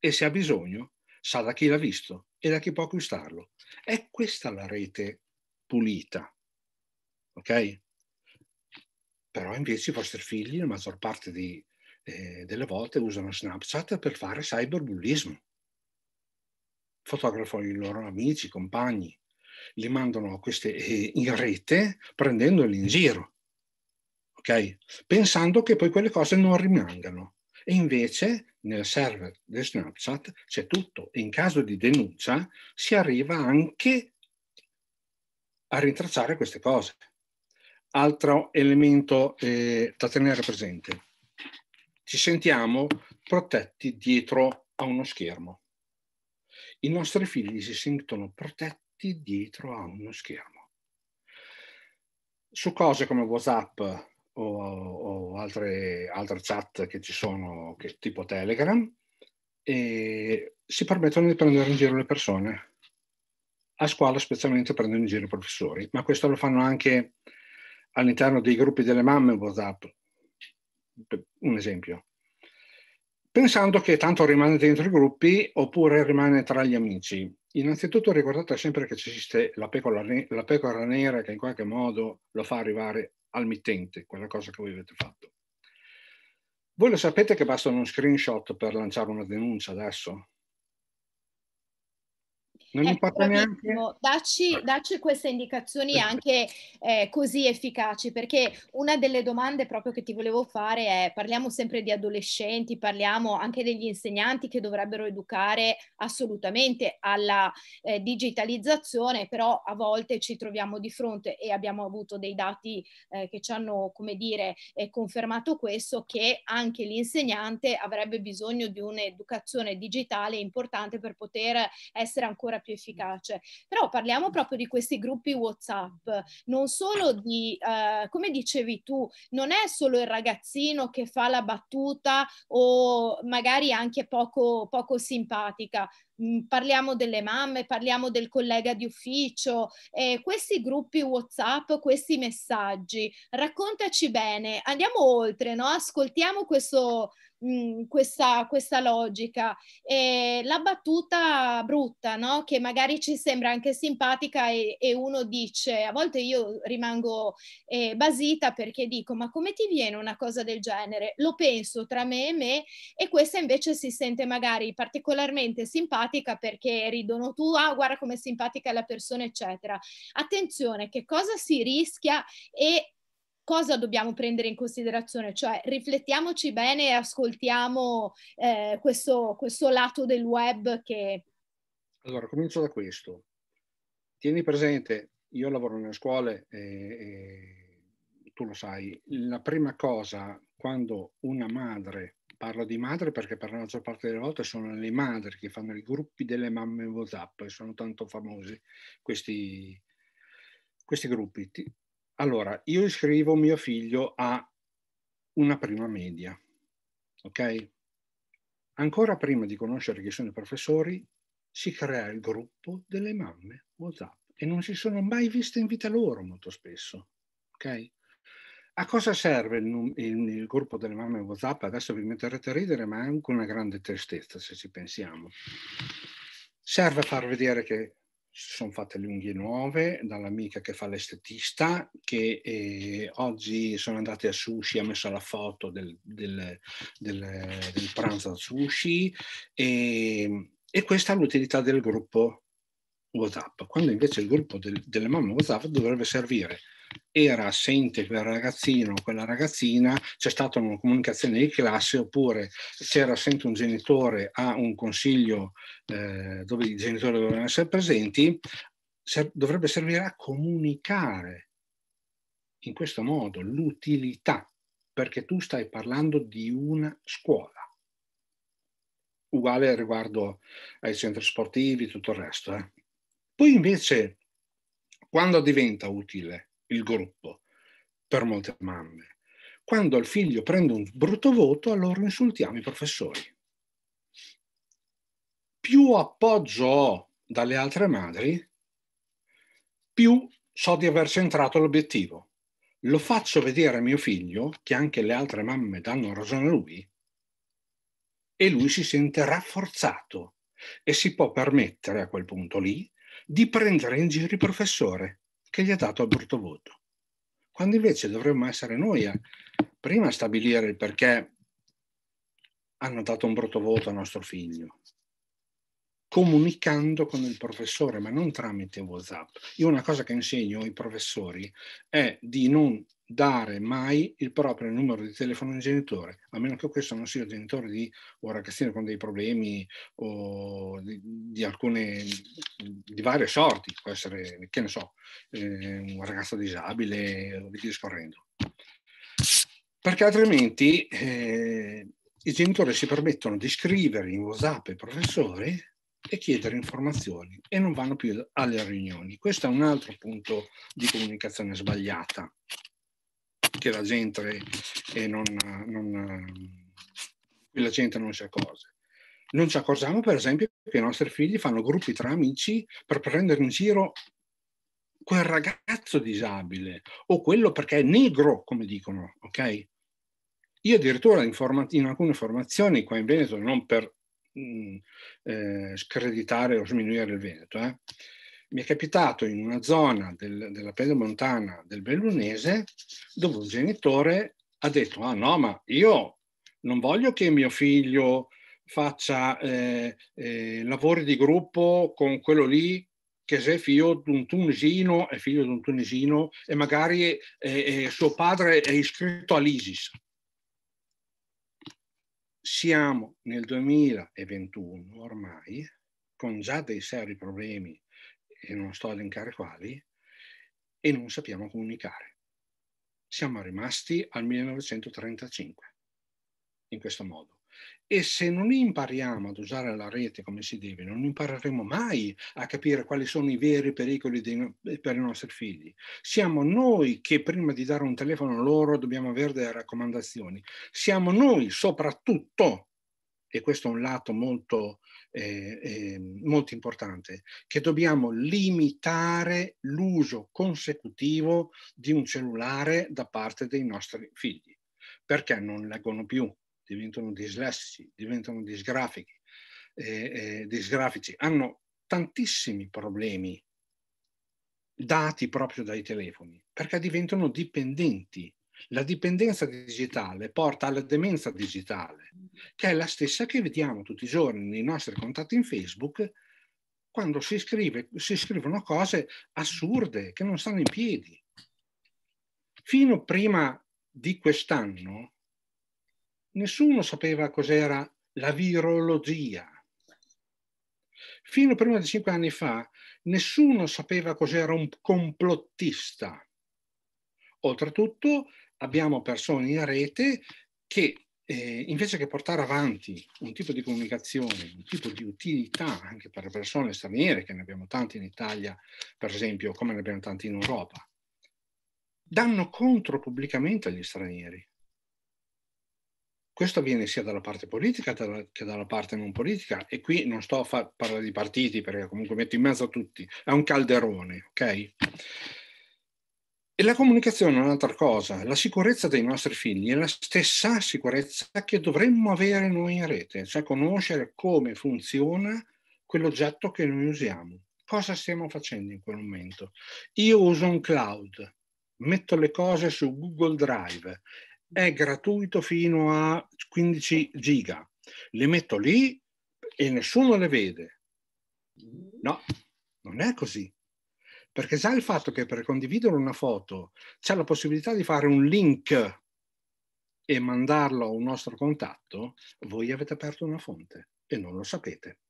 E se ha bisogno, sa da chi l'ha visto e da chi può acquistarlo. È questa la rete pulita, ok? Però invece i vostri figli, la maggior parte di, eh, delle volte, usano Snapchat per fare cyberbullismo. Fotografano i loro amici, compagni, li mandano queste, eh, in rete prendendoli in giro, ok? Pensando che poi quelle cose non rimangano. E invece nel server del Snapchat c'è tutto e in caso di denuncia si arriva anche a rintracciare queste cose. Altro elemento eh, da tenere presente. Ci sentiamo protetti dietro a uno schermo. I nostri figli si sentono protetti dietro a uno schermo. Su cose come WhatsApp o altre, altre chat che ci sono, che, tipo Telegram, e si permettono di prendere in giro le persone. A scuola specialmente prendono in giro i professori, ma questo lo fanno anche all'interno dei gruppi delle mamme WhatsApp, un esempio. Pensando che tanto rimane dentro i gruppi oppure rimane tra gli amici. Innanzitutto ricordate sempre che esiste la pecora, la pecora nera che in qualche modo lo fa arrivare al mittente, quella cosa che voi avete fatto. Voi lo sapete che bastano uno screenshot per lanciare una denuncia adesso? Non ecco, importa neanche. Dacci, dacci, queste indicazioni anche eh, così efficaci, perché una delle domande proprio che ti volevo fare è, parliamo sempre di adolescenti, parliamo anche degli insegnanti che dovrebbero educare assolutamente alla eh, digitalizzazione, però a volte ci troviamo di fronte e abbiamo avuto dei dati eh, che ci hanno, come dire, eh, confermato questo, che anche l'insegnante avrebbe bisogno di un'educazione digitale importante per poter essere ancora maniera più efficace. Però parliamo proprio di questi gruppi WhatsApp, non solo di, eh, come dicevi tu, non è solo il ragazzino che fa la battuta o magari anche poco, poco simpatica, Mm, parliamo delle mamme, parliamo del collega di ufficio, eh, questi gruppi WhatsApp, questi messaggi. Raccontaci bene, andiamo oltre, no? ascoltiamo questo, mh, mm, questa, questa, logica. Eh, la battuta brutta, no? che magari ci sembra anche simpatica e, e uno dice, a volte io rimango eh, basita perché dico, ma come ti viene una cosa del genere? Lo penso tra me e me e questa invece si sente magari particolarmente simpatica simpatica perché ridono tu, ah guarda come simpatica è la persona, eccetera. Attenzione, che cosa si rischia e cosa dobbiamo prendere in considerazione, cioè riflettiamoci bene e ascoltiamo eh, questo, questo lato del web che... Allora, comincio da questo. Tieni presente, io lavoro nelle scuole e, e tu lo sai, la prima cosa quando una madre parlo di madre perché per la maggior parte delle volte sono le madri che fanno i gruppi delle mamme WhatsApp e sono tanto famosi questi, questi gruppi. Allora, io iscrivo mio figlio a una prima media, ok? Ancora prima di conoscere chi sono i professori, si crea il gruppo delle mamme WhatsApp e non si sono mai viste in vita loro molto spesso, ok? A cosa serve il, il, il, gruppo delle mamme WhatsApp? Adesso vi metterete a ridere, ma è anche una grande tristezza se ci pensiamo. Serve a far vedere che si sono fatte le unghie nuove dall'amica che fa l'estetista, che eh, oggi sono andati a sushi, ha messo la foto del, del, del, del pranzo a sushi e, e questa è l'utilità del gruppo WhatsApp, quando invece il gruppo del, delle mamme WhatsApp dovrebbe servire era assente quel ragazzino o quella ragazzina, c'è stata una comunicazione di classe oppure c'era assente un genitore a un consiglio eh, dove i genitori dovevano essere presenti, dovrebbe servire a comunicare in questo modo l'utilità, perché tu stai parlando di una scuola. Uguale riguardo ai centri sportivi tutto il resto. Eh. Poi invece, quando diventa utile? il gruppo per molte mamme. Quando il figlio prende un brutto voto, allora insultiamo i professori. Più appoggio ho dalle altre madri, più so di aver centrato l'obiettivo. Lo faccio vedere a mio figlio che anche le altre mamme danno ragione a lui e lui si sente rafforzato e si può permettere a quel punto lì di prendere in giro il professore che gli ha dato il brutto voto. Quando invece dovremmo essere noi a prima stabilire il perché hanno dato un brutto voto a nostro figlio, comunicando con il professore, ma non tramite WhatsApp. Io una cosa che insegno ai professori è di non dare mai il proprio numero di telefono al genitore, a meno che questo non sia un genitore di un ragazzino con dei problemi o di, di, alcune di varie sorti, può essere, che ne so, eh, un ragazzo disabile o via discorrendo. Perché altrimenti eh, i genitori si permettono di scrivere in WhatsApp ai professori e chiedere informazioni e non vanno più alle riunioni. Questo è un altro punto di comunicazione sbagliata che la gente, non, non, eh, la gente non si accorge. Non ci accorgiamo, per esempio, che i nostri figli fanno gruppi tra amici per prendere in giro quel ragazzo disabile o quello perché è negro, come dicono, ok? Io addirittura in, formati, in alcune formazioni qua in Veneto, non per mh, mm, eh, screditare o sminuire il Veneto, eh, mi è capitato in una zona del, della pedemontana del Bellunese dove un genitore ha detto, ah no, ma io non voglio che mio figlio faccia eh, eh, lavori di gruppo con quello lì che se è figlio di un tunisino, è figlio di un tunisino e magari eh, eh suo padre è iscritto all'ISIS. Siamo nel 2021 ormai con già dei seri problemi e non sto a elencare quali, e non sappiamo comunicare. Siamo rimasti al 1935 in questo modo. E se non impariamo ad usare la rete come si deve, non impareremo mai a capire quali sono i veri pericoli dei, per i nostri figli. Siamo noi che prima di dare un telefono a loro dobbiamo avere delle raccomandazioni. Siamo noi soprattutto, e questo è un lato molto eh, eh, molto importante, che dobbiamo limitare l'uso consecutivo di un cellulare da parte dei nostri figli, perché non leggono più, diventano dislessici, diventano disgrafici, eh, eh, disgrafici. hanno tantissimi problemi dati proprio dai telefoni, perché diventano dipendenti la dipendenza digitale porta alla demenza digitale, che è la stessa che vediamo tutti i giorni nei nostri contatti in Facebook quando si, scrive, si scrivono cose assurde che non stanno in piedi. Fino prima di quest'anno nessuno sapeva cos'era la virologia. Fino prima di cinque anni fa nessuno sapeva cos'era un complottista. Oltretutto abbiamo persone in rete che eh, invece che portare avanti un tipo di comunicazione, un tipo di utilità anche per le persone straniere, che ne abbiamo tante in Italia, per esempio, come ne abbiamo tante in Europa, danno contro pubblicamente agli stranieri. Questo avviene sia dalla parte politica che dalla parte non politica e qui non sto a far parlare di partiti perché comunque metto in mezzo a tutti, è un calderone, ok? E la comunicazione è un'altra cosa. La sicurezza dei nostri figli è la stessa sicurezza che dovremmo avere noi in rete, cioè conoscere come funziona quell'oggetto che noi usiamo. Cosa stiamo facendo in quel momento? Io uso un cloud, metto le cose su Google Drive, è gratuito fino a 15 giga, le metto lì e nessuno le vede. No, non è così perché già il fatto che per condividere una foto c'è la possibilità di fare un link e mandarlo a un nostro contatto, voi avete aperto una fonte e non lo sapete.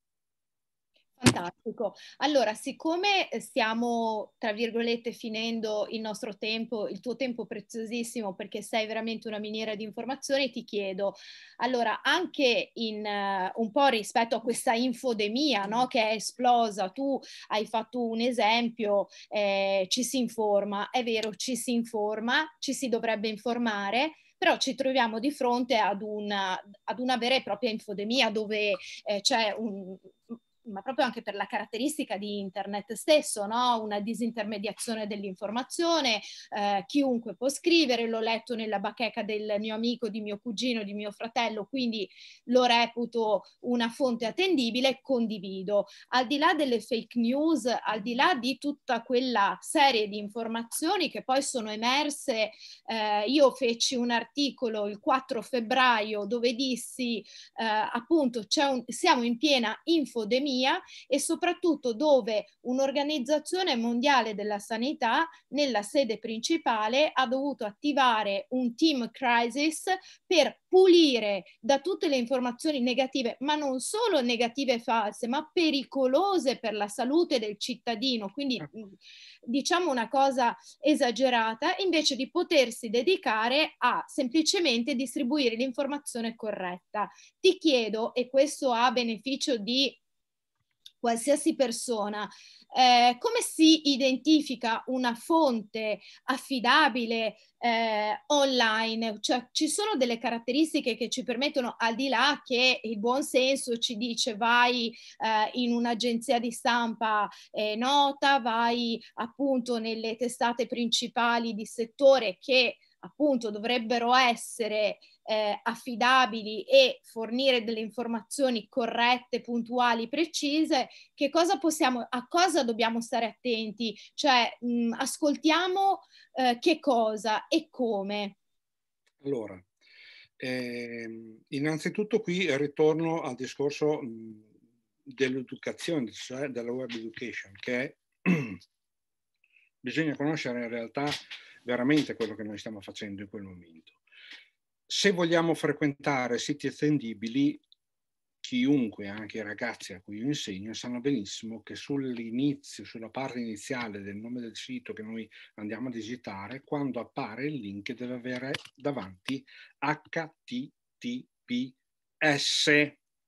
Fantastico. Allora, siccome eh, stiamo, tra virgolette, finendo il nostro tempo, il tuo tempo preziosissimo, perché sei veramente una miniera di informazioni, ti chiedo, allora, anche in, uh, un po' rispetto a questa infodemia no, che è esplosa, tu hai fatto un esempio, eh, ci si informa, è vero, ci si informa, ci si dovrebbe informare, però ci troviamo di fronte ad una, ad una, vera e propria infodemia dove eh, c'è un, ma proprio anche per la caratteristica di internet stesso, no? una disintermediazione dell'informazione, eh, chiunque può scrivere, l'ho letto nella bacheca del mio amico, di mio cugino, di mio fratello, quindi lo reputo una fonte attendibile, condivido. Al di là delle fake news, al di là di tutta quella serie di informazioni che poi sono emerse, eh, io feci un articolo il 4 febbraio dove dissi eh, appunto un, siamo in piena infodemia, pandemia e soprattutto dove un'organizzazione mondiale della sanità nella sede principale ha dovuto attivare un team crisis per pulire da tutte le informazioni negative, ma non solo negative e false, ma pericolose per la salute del cittadino, quindi ecco. mm, diciamo una cosa esagerata, invece di potersi dedicare a semplicemente distribuire l'informazione corretta. Ti chiedo, e questo ha beneficio di qualsiasi persona, eh, come si identifica una fonte affidabile eh, online? Cioè, ci sono delle caratteristiche che ci permettono, al di là che il buon senso ci dice vai eh, in un'agenzia di stampa eh, nota, vai appunto nelle testate principali di settore che appunto dovrebbero essere eh, affidabili e fornire delle informazioni corrette, puntuali, precise, che cosa possiamo, a cosa dobbiamo stare attenti? Cioè, mh, mm, ascoltiamo eh, che cosa e come? Allora, eh, innanzitutto qui ritorno al discorso mm, dell'educazione, cioè della web education, che [clears throat] bisogna conoscere in realtà veramente quello che noi stiamo facendo in quel momento. Se vogliamo frequentare siti attendibili, chiunque, anche i ragazzi a cui io insegno, sanno benissimo che sull'inizio, sulla parte iniziale del nome del sito che noi andiamo a digitare, quando appare il link deve avere davanti https.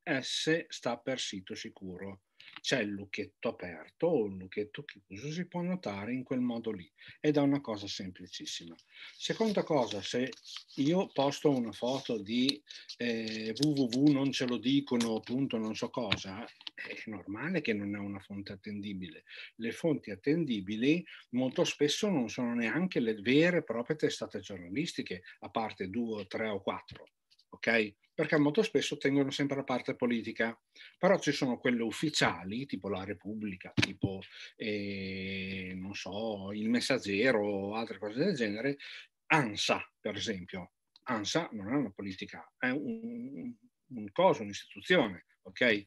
S sta per sito sicuro c'è il lucchetto aperto o il lucchetto chiuso, si può notare in quel modo lì ed è una cosa semplicissima. Seconda cosa, se io posto una foto di eh, www non ce lo dicono, punto non so cosa, è normale che non è una fonte attendibile. Le fonti attendibili molto spesso non sono neanche le vere e proprie testate giornalistiche, a parte due o tre o quattro ok? Perché molto spesso tengono sempre la parte politica, però ci sono quelle ufficiali, tipo la Repubblica, tipo, eh, non so, il Messaggero o altre cose del genere. ANSA, per esempio. ANSA non è una politica, è un, un coso, un'istituzione, ok?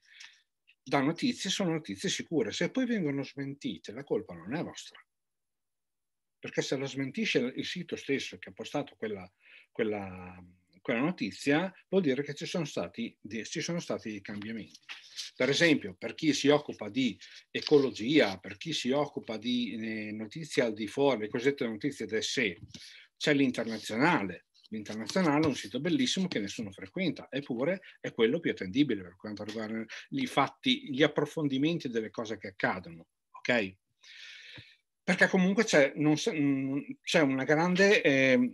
Da notizie sono notizie sicure, se poi vengono smentite la colpa non è vostra perché se la smentisce il sito stesso che ha postato quella, quella, quella notizia, vuol dire che ci sono stati, ci sono stati dei cambiamenti. Per esempio, per chi si occupa di ecologia, per chi si occupa di eh, notizie al di fuori, le cosiddette notizie del sé, c'è l'internazionale. L'internazionale è un sito bellissimo che nessuno frequenta, eppure è quello più attendibile per quanto riguarda i fatti, gli approfondimenti delle cose che accadono. Ok? perché comunque c'è, non, mm, c'è una grande, ehm,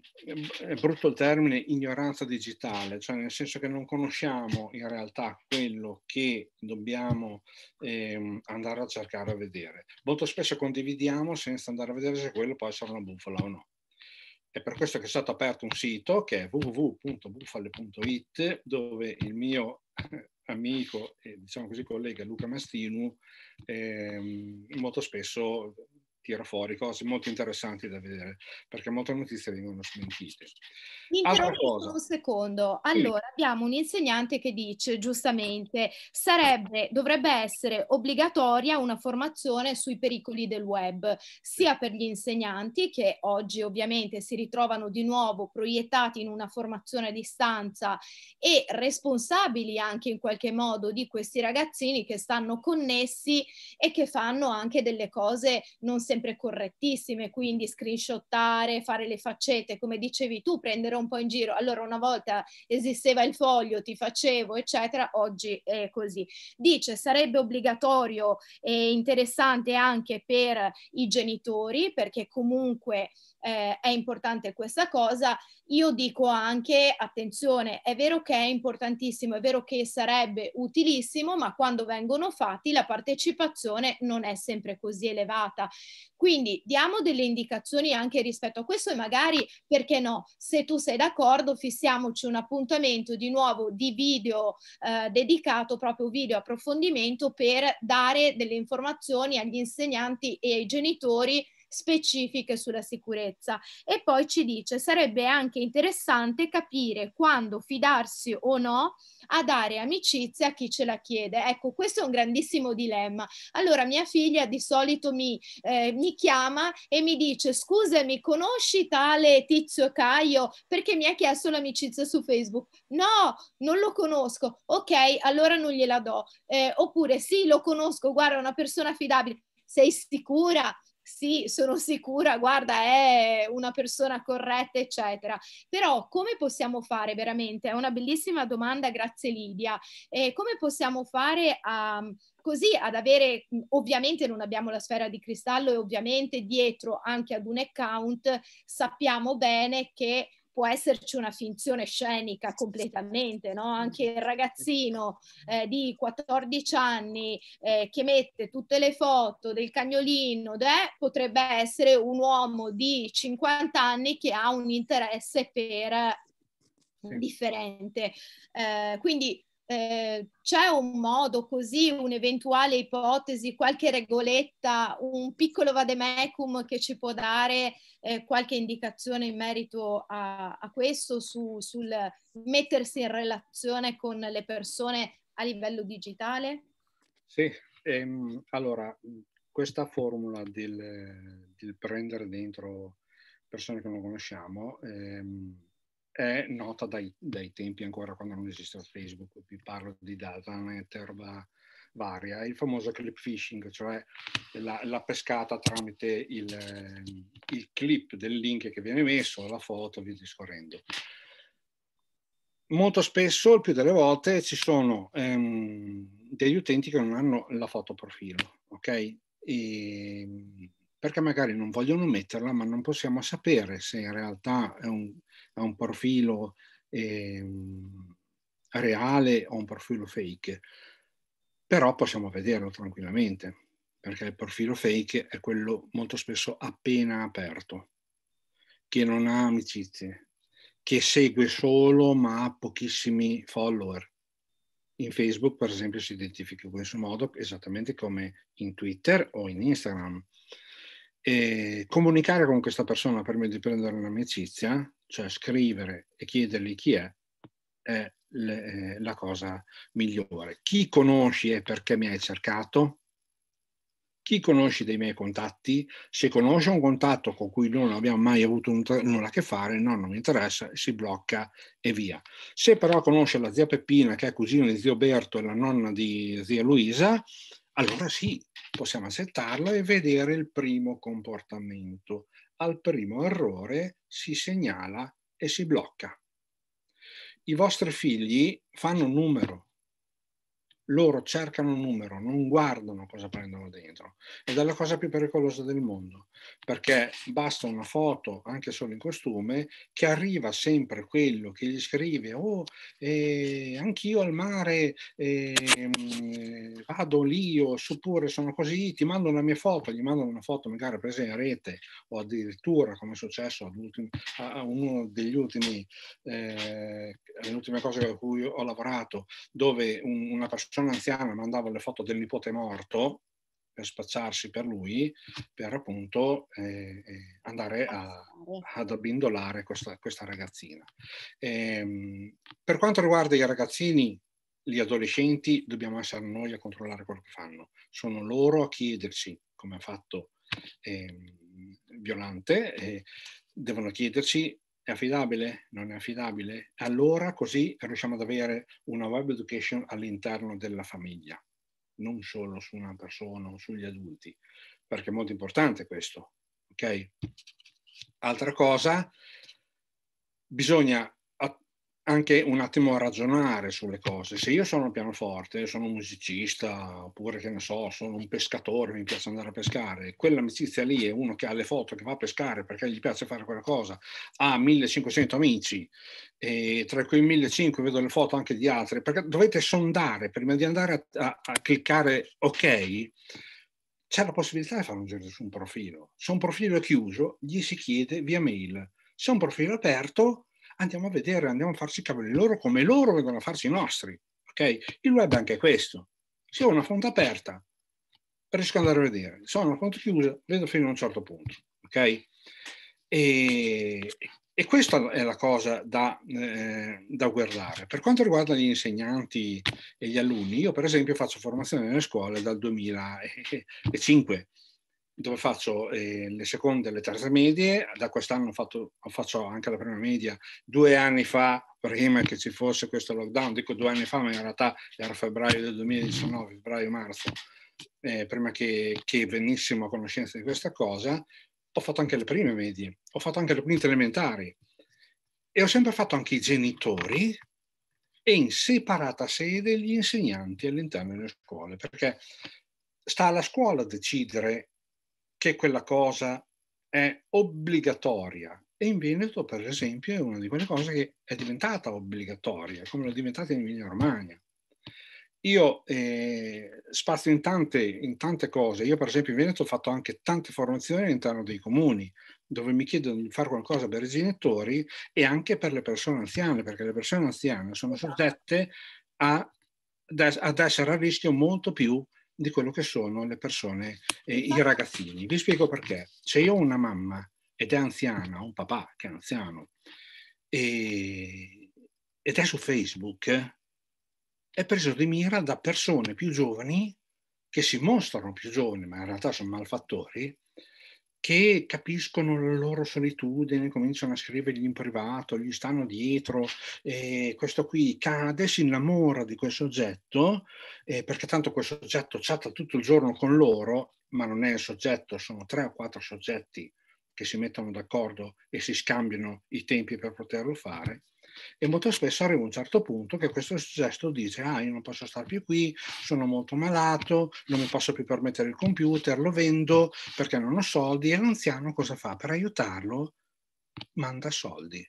eh, brutto il termine, ignoranza digitale, cioè nel senso che non conosciamo in realtà quello che dobbiamo eh, andare a cercare a vedere. Molto spesso condividiamo senza andare a vedere se quello può essere una bufala o no. È per questo che è stato aperto un sito che è www.bufale.it dove il mio eh, amico e diciamo così collega Luca Mastinu eh, molto spesso tira fuori cose molto interessanti da vedere, perché molte notizie vengono smentite. Interrompo un secondo. Allora, sì. abbiamo un insegnante che dice giustamente, sarebbe, dovrebbe essere obbligatoria una formazione sui pericoli del web, sia per gli insegnanti che oggi ovviamente si ritrovano di nuovo proiettati in una formazione a distanza e responsabili anche in qualche modo di questi ragazzini che stanno connessi e che fanno anche delle cose non sempre correttissime, quindi screenshottare, fare le faccette, come dicevi tu, prendere un po' in giro. Allora una volta esisteva il foglio, ti facevo, eccetera, oggi è così. Dice sarebbe obbligatorio e interessante anche per i genitori, perché comunque eh, è importante questa cosa, io dico anche, attenzione, è vero che è importantissimo, è vero che sarebbe utilissimo, ma quando vengono fatti la partecipazione non è sempre così elevata. Quindi diamo delle indicazioni anche rispetto a questo e magari, perché no, se tu sei d'accordo, fissiamoci un appuntamento di nuovo di video eh, dedicato, proprio video approfondimento, per dare delle informazioni agli insegnanti e ai genitori specifiche sulla sicurezza. E poi ci dice sarebbe anche interessante capire quando fidarsi o no a dare amicizia a chi ce la chiede. Ecco, questo è un grandissimo dilemma. Allora mia figlia di solito mi, eh, mi chiama e mi dice scusami conosci tale tizio Caio perché mi ha chiesto l'amicizia su Facebook? No, non lo conosco. Ok, allora non gliela do. Eh, oppure sì, lo conosco, guarda, una persona affidabile. Sei sicura? sì, sono sicura, guarda, è una persona corretta, eccetera. Però come possiamo fare veramente? È una bellissima domanda, grazie Lidia. Eh, come possiamo fare a così ad avere, ovviamente non abbiamo la sfera di cristallo e ovviamente dietro anche ad un account sappiamo bene che può esserci una finzione scenica completamente, no? anche il ragazzino eh, di 14 anni eh, che mette tutte le foto del cagnolino de, potrebbe essere un uomo di 50 anni che ha un interesse per sì. differente. Eh, quindi eh, c'è un modo così, un'eventuale ipotesi, qualche regoletta, un piccolo vademecum che ci può dare eh, qualche indicazione in merito a, a questo, su, sul mettersi in relazione con le persone a livello digitale? Sì, ehm, allora questa formula del, del, prendere dentro persone che non conosciamo ehm, è nota dai, dai, tempi ancora quando non esisteva Facebook, vi parlo di data, roba varia, il famoso clip phishing, cioè la, la pescata tramite il, il, clip del link che viene messo, la foto, via discorrendo. Molto spesso, il più delle volte, ci sono ehm, degli utenti che non hanno la foto profilo, ok? E, perché magari non vogliono metterla, ma non possiamo sapere se in realtà è un ha un profilo eh, reale o un profilo fake, però possiamo vederlo tranquillamente, perché il profilo fake è quello molto spesso appena aperto, che non ha amicizie, che segue solo ma ha pochissimi follower. In Facebook, per esempio, si identifica in questo modo esattamente come in Twitter o in Instagram. E comunicare con questa persona per me di prendere un'amicizia cioè scrivere e chiedergli chi è, è le, eh, la cosa migliore. Chi conosci e perché mi hai cercato? Chi conosci dei miei contatti? Se conosce un contatto con cui non abbiamo mai avuto nulla a che fare, no, non mi interessa, si blocca e via. Se però conosce la zia Peppina, che è cugina di zio Berto e la nonna di zia Luisa, allora sì, possiamo accettarlo e vedere il primo comportamento al primo errore si segnala e si blocca. I vostri figli fanno numero, loro cercano un numero, non guardano cosa prendono dentro ed è la cosa più pericolosa del mondo, perché basta una foto, anche solo in costume, che arriva sempre quello che gli scrive, oh, eh, anch'io al mare eh, vado lì, oppure sono così, ti mando la mia foto, gli mandano una foto magari presa in rete o addirittura, come è successo a uno degli ultimi, eh, le ultime cose con cui ho lavorato, dove una persona persona anziana mandava le foto del nipote morto per spacciarsi per lui, per appunto eh, eh andare a, ad abbindolare questa, questa ragazzina. E, ehm, per quanto riguarda i ragazzini, gli adolescenti, dobbiamo essere noi a controllare quello che fanno. Sono loro a chiederci, come ha fatto eh, Violante, eh, devono chiederci affidabile? Non è affidabile? Allora così riusciamo ad avere una web education all'interno della famiglia, non solo su una persona o sugli adulti, perché è molto importante questo. Ok? Altra cosa, bisogna anche un attimo a ragionare sulle cose. Se io sono pianoforte, sono un musicista, oppure che ne so, sono un pescatore, mi piace andare a pescare, quell'amicizia lì è uno che ha le foto, che va a pescare perché gli piace fare quella cosa, ha 1500 amici, e tra quei 1500 vedo le foto anche di altri, perché dovete sondare prima di andare a, a, a cliccare ok. C'è la possibilità di fare un giro su un profilo. Se un profilo è chiuso, gli si chiede via mail. Se un profilo è aperto, andiamo a vedere, andiamo a farci i cavoli loro come loro vengono a farsi i nostri. Okay? Il web è anche questo. Se ho una fonte aperta, riesco ad andare a vedere. Se ho una fonte chiusa, vedo fino a un certo punto. Okay? E, e, questa è la cosa da, eh, da, guardare. Per quanto riguarda gli insegnanti e gli alunni, io per esempio faccio formazione nelle scuole dal 2005 dove faccio eh, le seconde e le terze medie, da quest'anno fatto, faccio anche la prima media, due anni fa, prima che ci fosse questo lockdown, dico due anni fa, ma in realtà era febbraio del 2019, febbraio-marzo, eh, prima che, che venissimo a conoscenza di questa cosa, ho fatto anche le prime medie, ho fatto anche le quinte elementari e ho sempre fatto anche i genitori e in separata sede gli insegnanti all'interno delle scuole, perché sta alla scuola decidere che quella cosa è obbligatoria. E in Veneto, per esempio, è una di quelle cose che è diventata obbligatoria, come l'è diventata in Emilia Romagna. Io eh, spazio in tante, in tante, cose. Io, per esempio, in Veneto ho fatto anche tante formazioni all'interno dei comuni, dove mi chiedono di fare qualcosa per i genitori e anche per le persone anziane, perché le persone anziane sono soggette a, ad essere a rischio molto più di quello che sono le persone, eh, i esatto. ragazzini. Vi spiego perché. Se io ho una mamma ed è anziana, un papà che è anziano, e, ed è su Facebook, è preso di mira da persone più giovani che si mostrano più giovani, ma in realtà sono malfattori, che capiscono la loro solitudine, cominciano a scrivergli in privato, gli stanno dietro, e questo qui cade, si innamora di quel soggetto, eh, perché tanto quel soggetto chatta tutto il giorno con loro, ma non è il soggetto, sono tre o quattro soggetti che si mettono d'accordo e si scambiano i tempi per poterlo fare e molto spesso arriva un certo punto che questo gesto dice ah io non posso stare più qui, sono molto malato, non mi posso più permettere il computer, lo vendo perché non ho soldi e l'anziano cosa fa? Per aiutarlo manda soldi.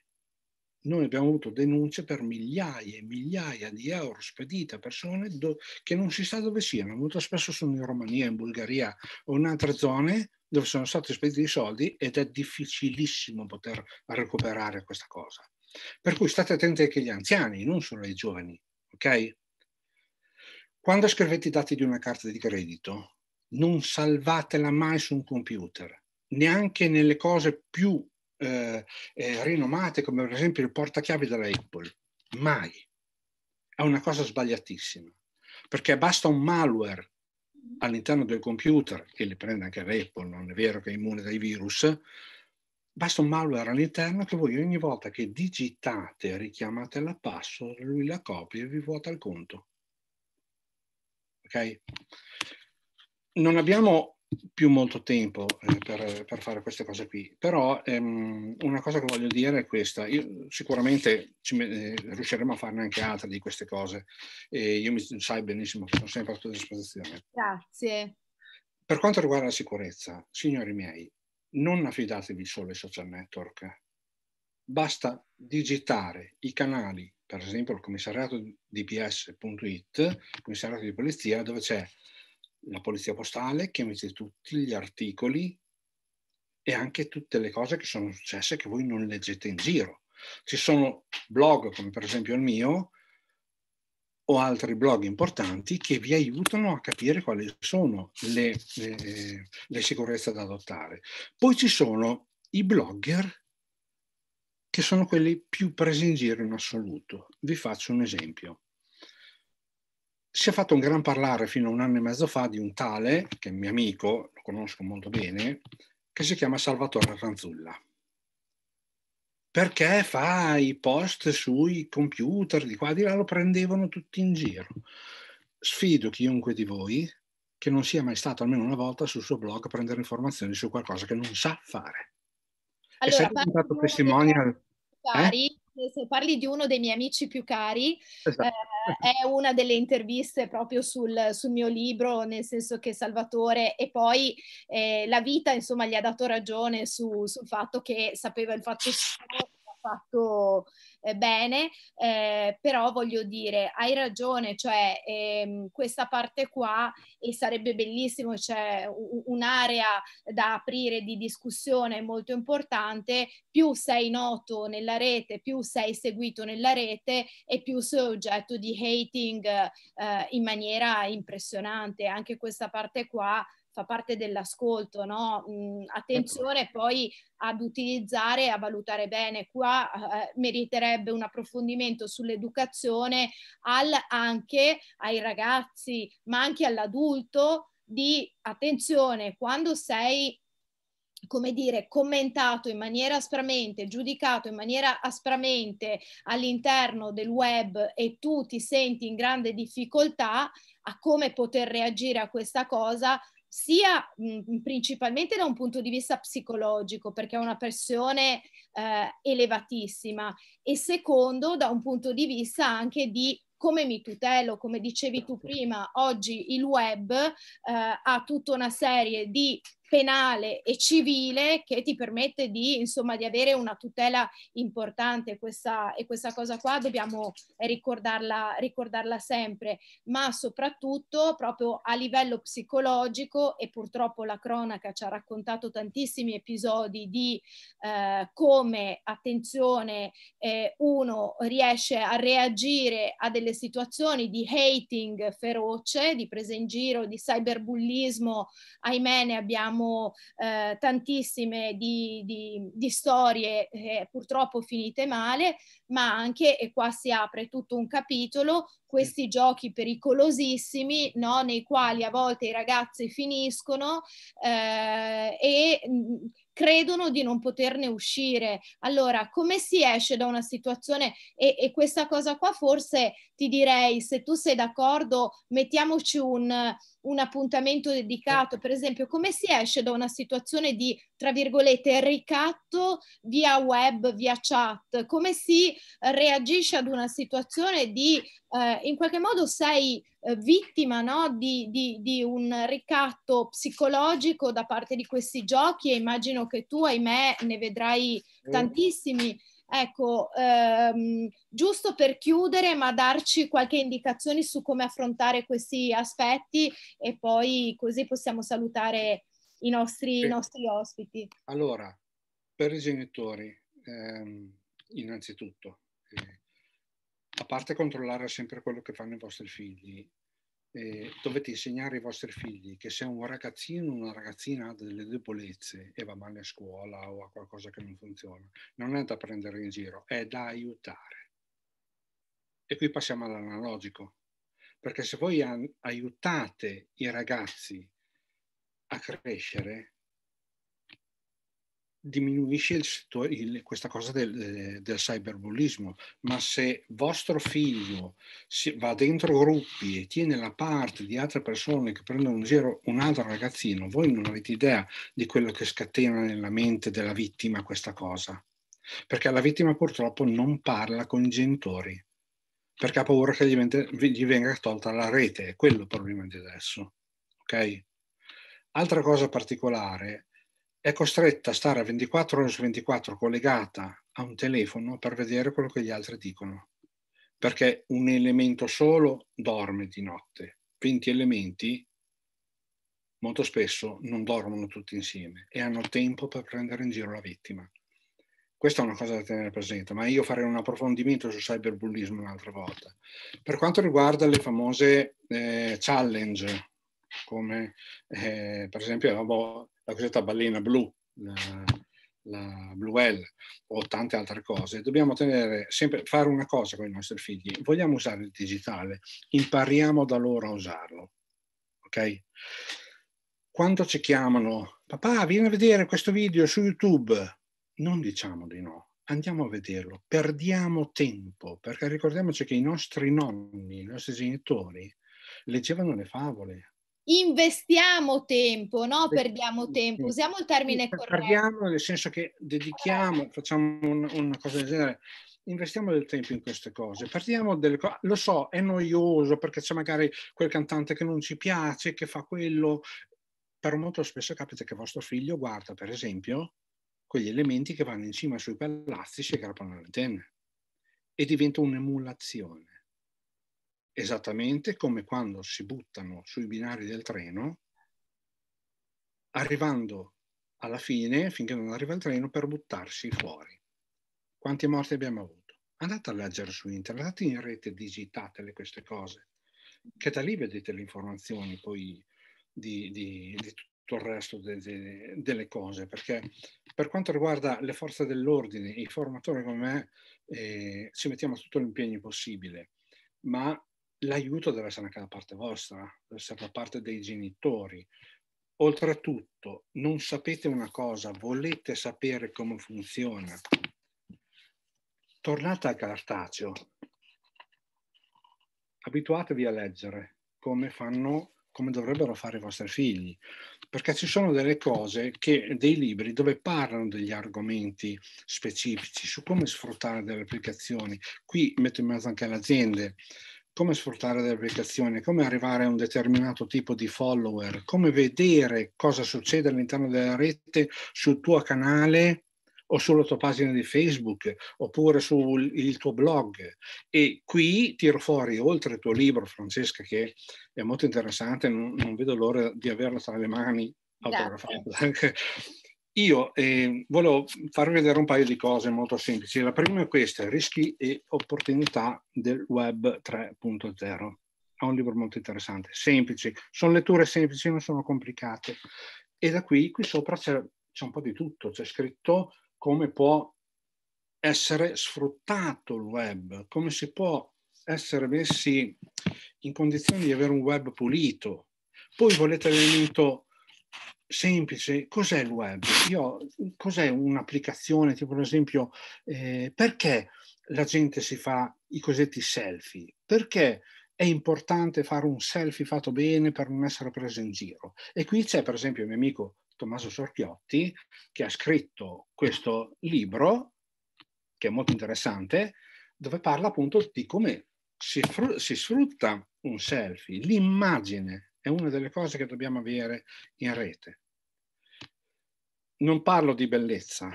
Noi abbiamo avuto denunce per migliaia e migliaia di euro spedite a persone do- che non si sa dove siano, molto spesso sono in Romania, in Bulgaria o in altre zone dove sono stati spediti i soldi ed è difficilissimo poter recuperare questa cosa. Per cui state attenti anche agli anziani, non solo ai giovani, ok? Quando scrivete i dati di una carta di credito, non salvatela mai su un computer, neanche nelle cose più eh, eh, rinomate, come per esempio il portachiavi della Apple. Mai. È una cosa sbagliatissima, perché basta un malware all'interno del computer, che le prende anche l'Apple, non è vero che è immune dai virus, basta un malware all'interno che voi ogni volta che digitate, richiamate la password, lui la copia e vi vuota il conto. Ok? Non abbiamo più molto tempo eh, per, per, fare queste cose qui, però ehm, una cosa che voglio dire è questa, io, sicuramente ci, eh, riusciremo a farne anche altre di queste cose e io mi sai benissimo che sono sempre a tua disposizione. Grazie. Per quanto riguarda la sicurezza, signori miei, non affidatevi solo ai social network. Basta digitare i canali, per esempio il commissariato dps.it, commissariato di polizia, dove c'è la polizia postale che mette tutti gli articoli e anche tutte le cose che sono successe che voi non leggete in giro. Ci sono blog come per esempio il mio o altri blog importanti che vi aiutano a capire quali sono le, le, le sicurezze da adottare. Poi ci sono i blogger che sono quelli più presi in giro in assoluto. Vi faccio un esempio. Si è fatto un gran parlare fino a un anno e mezzo fa di un tale, che è mio amico, lo conosco molto bene, che si chiama Salvatore Ranzulla perché fa i post sui computer di qua e di là, lo prendevano tutti in giro. Sfido chiunque di voi che non sia mai stato almeno una volta sul suo blog a prendere informazioni su qualcosa che non sa fare. Allora, e sei diventato testimonial. eh? Eh, se parli di uno dei miei amici più cari, esatto. eh, è una delle interviste proprio sul, sul, mio libro, nel senso che Salvatore e poi eh, la vita, insomma, gli ha dato ragione su, sul fatto che sapeva il fatto suo fatto eh, bene, eh, però voglio dire, hai ragione, cioè ehm, questa parte qua e sarebbe bellissimo, c'è cioè, un'area da aprire di discussione molto importante, più sei noto nella rete, più sei seguito nella rete e più sei oggetto di hating eh, in maniera impressionante, anche questa parte qua fa parte dell'ascolto, no? Mh, mm, ecco. attenzione poi ad utilizzare e a valutare bene. Qua eh, meriterebbe un approfondimento sull'educazione al, anche ai ragazzi, ma anche all'adulto di attenzione quando sei come dire, commentato in maniera aspramente, giudicato in maniera aspramente all'interno del web e tu ti senti in grande difficoltà a come poter reagire a questa cosa sia mh, principalmente da un punto di vista psicologico, perché è una pressione eh, elevatissima, e secondo da un punto di vista anche di come mi tutelo, come dicevi tu certo. prima, oggi il web eh, ha tutta una serie di penale e civile che ti permette di, insomma, di avere una tutela importante questa, e questa cosa qua dobbiamo ricordarla, ricordarla sempre, ma soprattutto proprio a livello psicologico e purtroppo la cronaca ci ha raccontato tantissimi episodi di eh, come, attenzione, eh, uno riesce a reagire a delle situazioni di hating feroce, di presa in giro, di cyberbullismo, ahimè ne abbiamo sappiamo eh, tantissime di, di, di storie eh, purtroppo finite male, ma anche, e qua si apre tutto un capitolo, questi giochi pericolosissimi no, nei quali a volte i ragazzi finiscono eh, e mm, credono di non poterne uscire. Allora, come si esce da una situazione? E, e, questa cosa qua forse ti direi, se tu sei d'accordo, mettiamoci un un appuntamento dedicato, certo. per esempio, come si esce da una situazione di, tra virgolette, ricatto via web, via chat, come si eh, reagisce ad una situazione di, eh, in qualche modo sei eh, vittima no? di, di, di, un ricatto psicologico da parte di questi giochi e immagino che tu, ahimè, ne vedrai tantissimi. Ecco, ehm, giusto per chiudere, ma darci qualche indicazione su come affrontare questi aspetti e poi così possiamo salutare i nostri, sì. i nostri ospiti. Allora, per i genitori, ehm, innanzitutto, eh, a parte controllare sempre quello che fanno i vostri figli, eh, dovete insegnare ai vostri figli che se un ragazzino o una ragazzina ha delle debolezze e va male a scuola o ha qualcosa che non funziona, non è da prendere in giro, è da aiutare. E qui passiamo all'analogico, perché se voi aiutate i ragazzi a crescere, diminuisce il settore, il, questa cosa del, eh, del, cyberbullismo, ma se vostro figlio si, va dentro gruppi e tiene la parte di altre persone che prendono in giro un altro ragazzino, voi non avete idea di quello che scatena nella mente della vittima questa cosa, perché la vittima purtroppo non parla con i genitori, perché ha paura che gli, vente, gli venga tolta la rete, è quello il problema di adesso, ok? Altra cosa particolare è costretta a stare 24 ore su 24 collegata a un telefono per vedere quello che gli altri dicono, perché un elemento solo dorme di notte, 20 elementi molto spesso non dormono tutti insieme e hanno tempo per prendere in giro la vittima. Questa è una cosa da tenere presente, ma io farei un approfondimento sul cyberbullismo un'altra volta. Per quanto riguarda le famose eh, challenge, come eh, per esempio la cosiddetta ballena blu, la, la Bluel o tante altre cose, dobbiamo tenere sempre, fare una cosa con i nostri figli. Vogliamo usare il digitale, impariamo da loro a usarlo. Ok? Quando ci chiamano, papà, vieni a vedere questo video su YouTube, non diciamo di no, andiamo a vederlo, perdiamo tempo, perché ricordiamoci che i nostri nonni, i nostri genitori leggevano le favole, investiamo tempo, no? Perdiamo tempo, usiamo il termine corretto. Perdiamo nel senso che dedichiamo, facciamo un, una cosa del genere, investiamo del tempo in queste cose, partiamo delle cose, lo so, è noioso perché c'è magari quel cantante che non ci piace, che fa quello, però molto spesso capita che vostro figlio guarda, per esempio, quegli elementi che vanno in cima sui palazzi e si aggrappano alle antenne e diventa un'emulazione esattamente come quando si buttano sui binari del treno, arrivando alla fine, finché non arriva il treno, per buttarsi fuori. Quanti morti abbiamo avuto? Andate a leggere su internet, andate in rete, digitatele queste cose, che da lì vedete le informazioni poi di, di, di tutto il resto de, de, delle cose, perché per quanto riguarda le forze dell'ordine, i formatori come me, eh, ci mettiamo tutto l'impegno possibile, ma l'aiuto deve essere anche da parte vostra, deve essere da parte dei genitori. Oltretutto, non sapete una cosa, volete sapere come funziona. Tornate al cartaceo, abituatevi a leggere come fanno come dovrebbero fare i vostri figli, perché ci sono delle cose, che, dei libri dove parlano degli argomenti specifici su come sfruttare delle applicazioni. Qui metto in mezzo anche le aziende, come sfruttare le applicazioni, come arrivare a un determinato tipo di follower, come vedere cosa succede all'interno della rete sul tuo canale o sulla tua pagina di Facebook oppure sul tuo blog. E qui tiro fuori, oltre al tuo libro, Francesca, che è molto interessante, non, non vedo l'ora di averlo tra le mani, autografato, io eh, volevo farvi vedere un paio di cose molto semplici. La prima è questa, rischi e opportunità del web 3.0. È un libro molto interessante, semplice. Sono letture semplici, non sono complicate. E da qui, qui sopra c'è, c'è un po' di tutto. C'è scritto come può essere sfruttato il web, come si può essere messi in condizioni di avere un web pulito. Poi volete l'elemento semplice, cos'è il web? Io, cos'è un'applicazione, tipo per esempio, eh, perché la gente si fa i cosiddetti selfie? Perché è importante fare un selfie fatto bene per non essere preso in giro? E qui c'è per esempio il mio amico Tommaso Sorchiotti che ha scritto questo libro, che è molto interessante, dove parla appunto di come si, fru- si sfrutta un selfie, l'immagine è una delle cose che dobbiamo avere in rete. Non parlo di bellezza,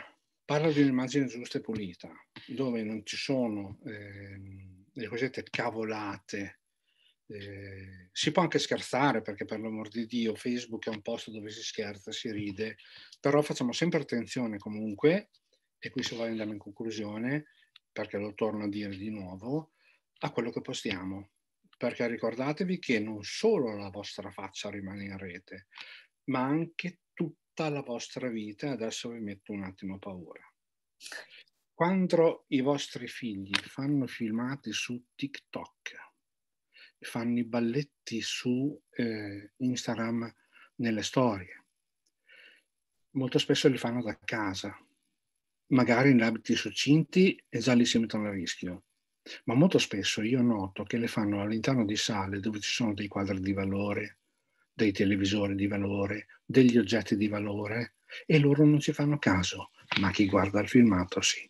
parlo di un'immagine giusta e pulita, dove non ci sono eh, le cosiddette cavolate. Eh, si può anche scherzare perché per l'amor di Dio Facebook è un posto dove si scherza, si ride, però facciamo sempre attenzione comunque, e qui se voglio andare in conclusione, perché lo torno a dire di nuovo, a quello che postiamo perché ricordatevi che non solo la vostra faccia rimane in rete, ma anche tutta la vostra vita. Adesso vi metto un attimo paura. Quando i vostri figli fanno filmati su TikTok, fanno i balletti su eh, Instagram nelle storie. Molto spesso li fanno da casa, magari in abiti succinti e già li si mettono a rischio ma molto spesso io noto che le fanno all'interno di sale dove ci sono dei quadri di valore, dei televisori di valore, degli oggetti di valore e loro non ci fanno caso, ma chi guarda il filmato sì.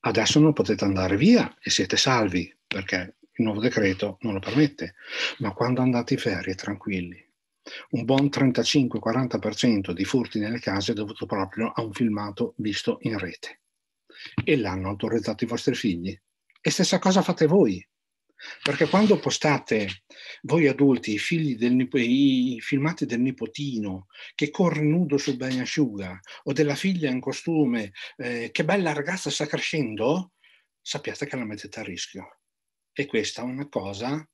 Adesso non potete andare via e siete salvi perché il nuovo decreto non lo permette, ma quando andate in ferie tranquilli, un buon 35-40% di furti nelle case è dovuto proprio a un filmato visto in rete e l'hanno autorizzato i vostri figli. E stessa cosa fate voi. Perché quando postate voi adulti i, figli del, i filmati del nipotino che corre nudo sul bagnasciuga o della figlia in costume eh, che bella ragazza sta crescendo, sappiate che la mettete a rischio. E questa è una cosa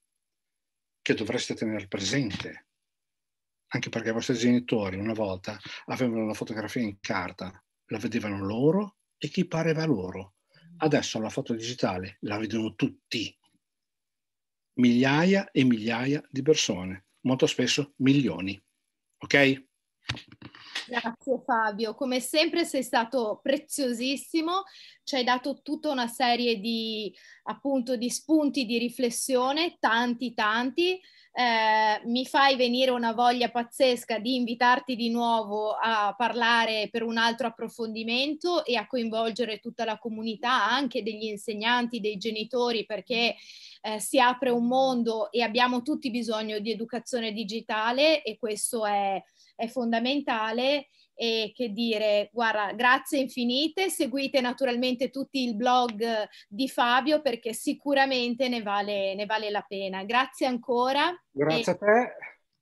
che dovreste tenere presente. Anche perché i vostri genitori una volta avevano la fotografia in carta, la vedevano loro e chi pareva loro. Adesso la foto digitale la vedono tutti, migliaia e migliaia di persone, molto spesso milioni. Ok? Grazie Fabio, come sempre sei stato preziosissimo, ci hai dato tutta una serie di, appunto, di spunti di riflessione, tanti tanti. Eh, mi fai venire una voglia pazzesca di invitarti di nuovo a parlare per un altro approfondimento e a coinvolgere tutta la comunità, anche degli insegnanti, dei genitori, perché eh, si apre un mondo e abbiamo tutti bisogno di educazione digitale e questo è, è fondamentale e che dire, guarda, grazie infinite, seguite naturalmente tutti il blog eh, di Fabio perché sicuramente ne vale, ne vale la pena. Grazie ancora. Grazie e... a te,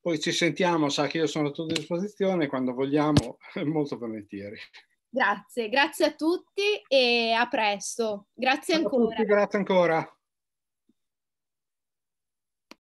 poi ci sentiamo, sa che io sono a tua disposizione quando vogliamo, [laughs] molto volentieri. Grazie, grazie a tutti e a presto. Grazie ancora. A tutti, grazie ancora.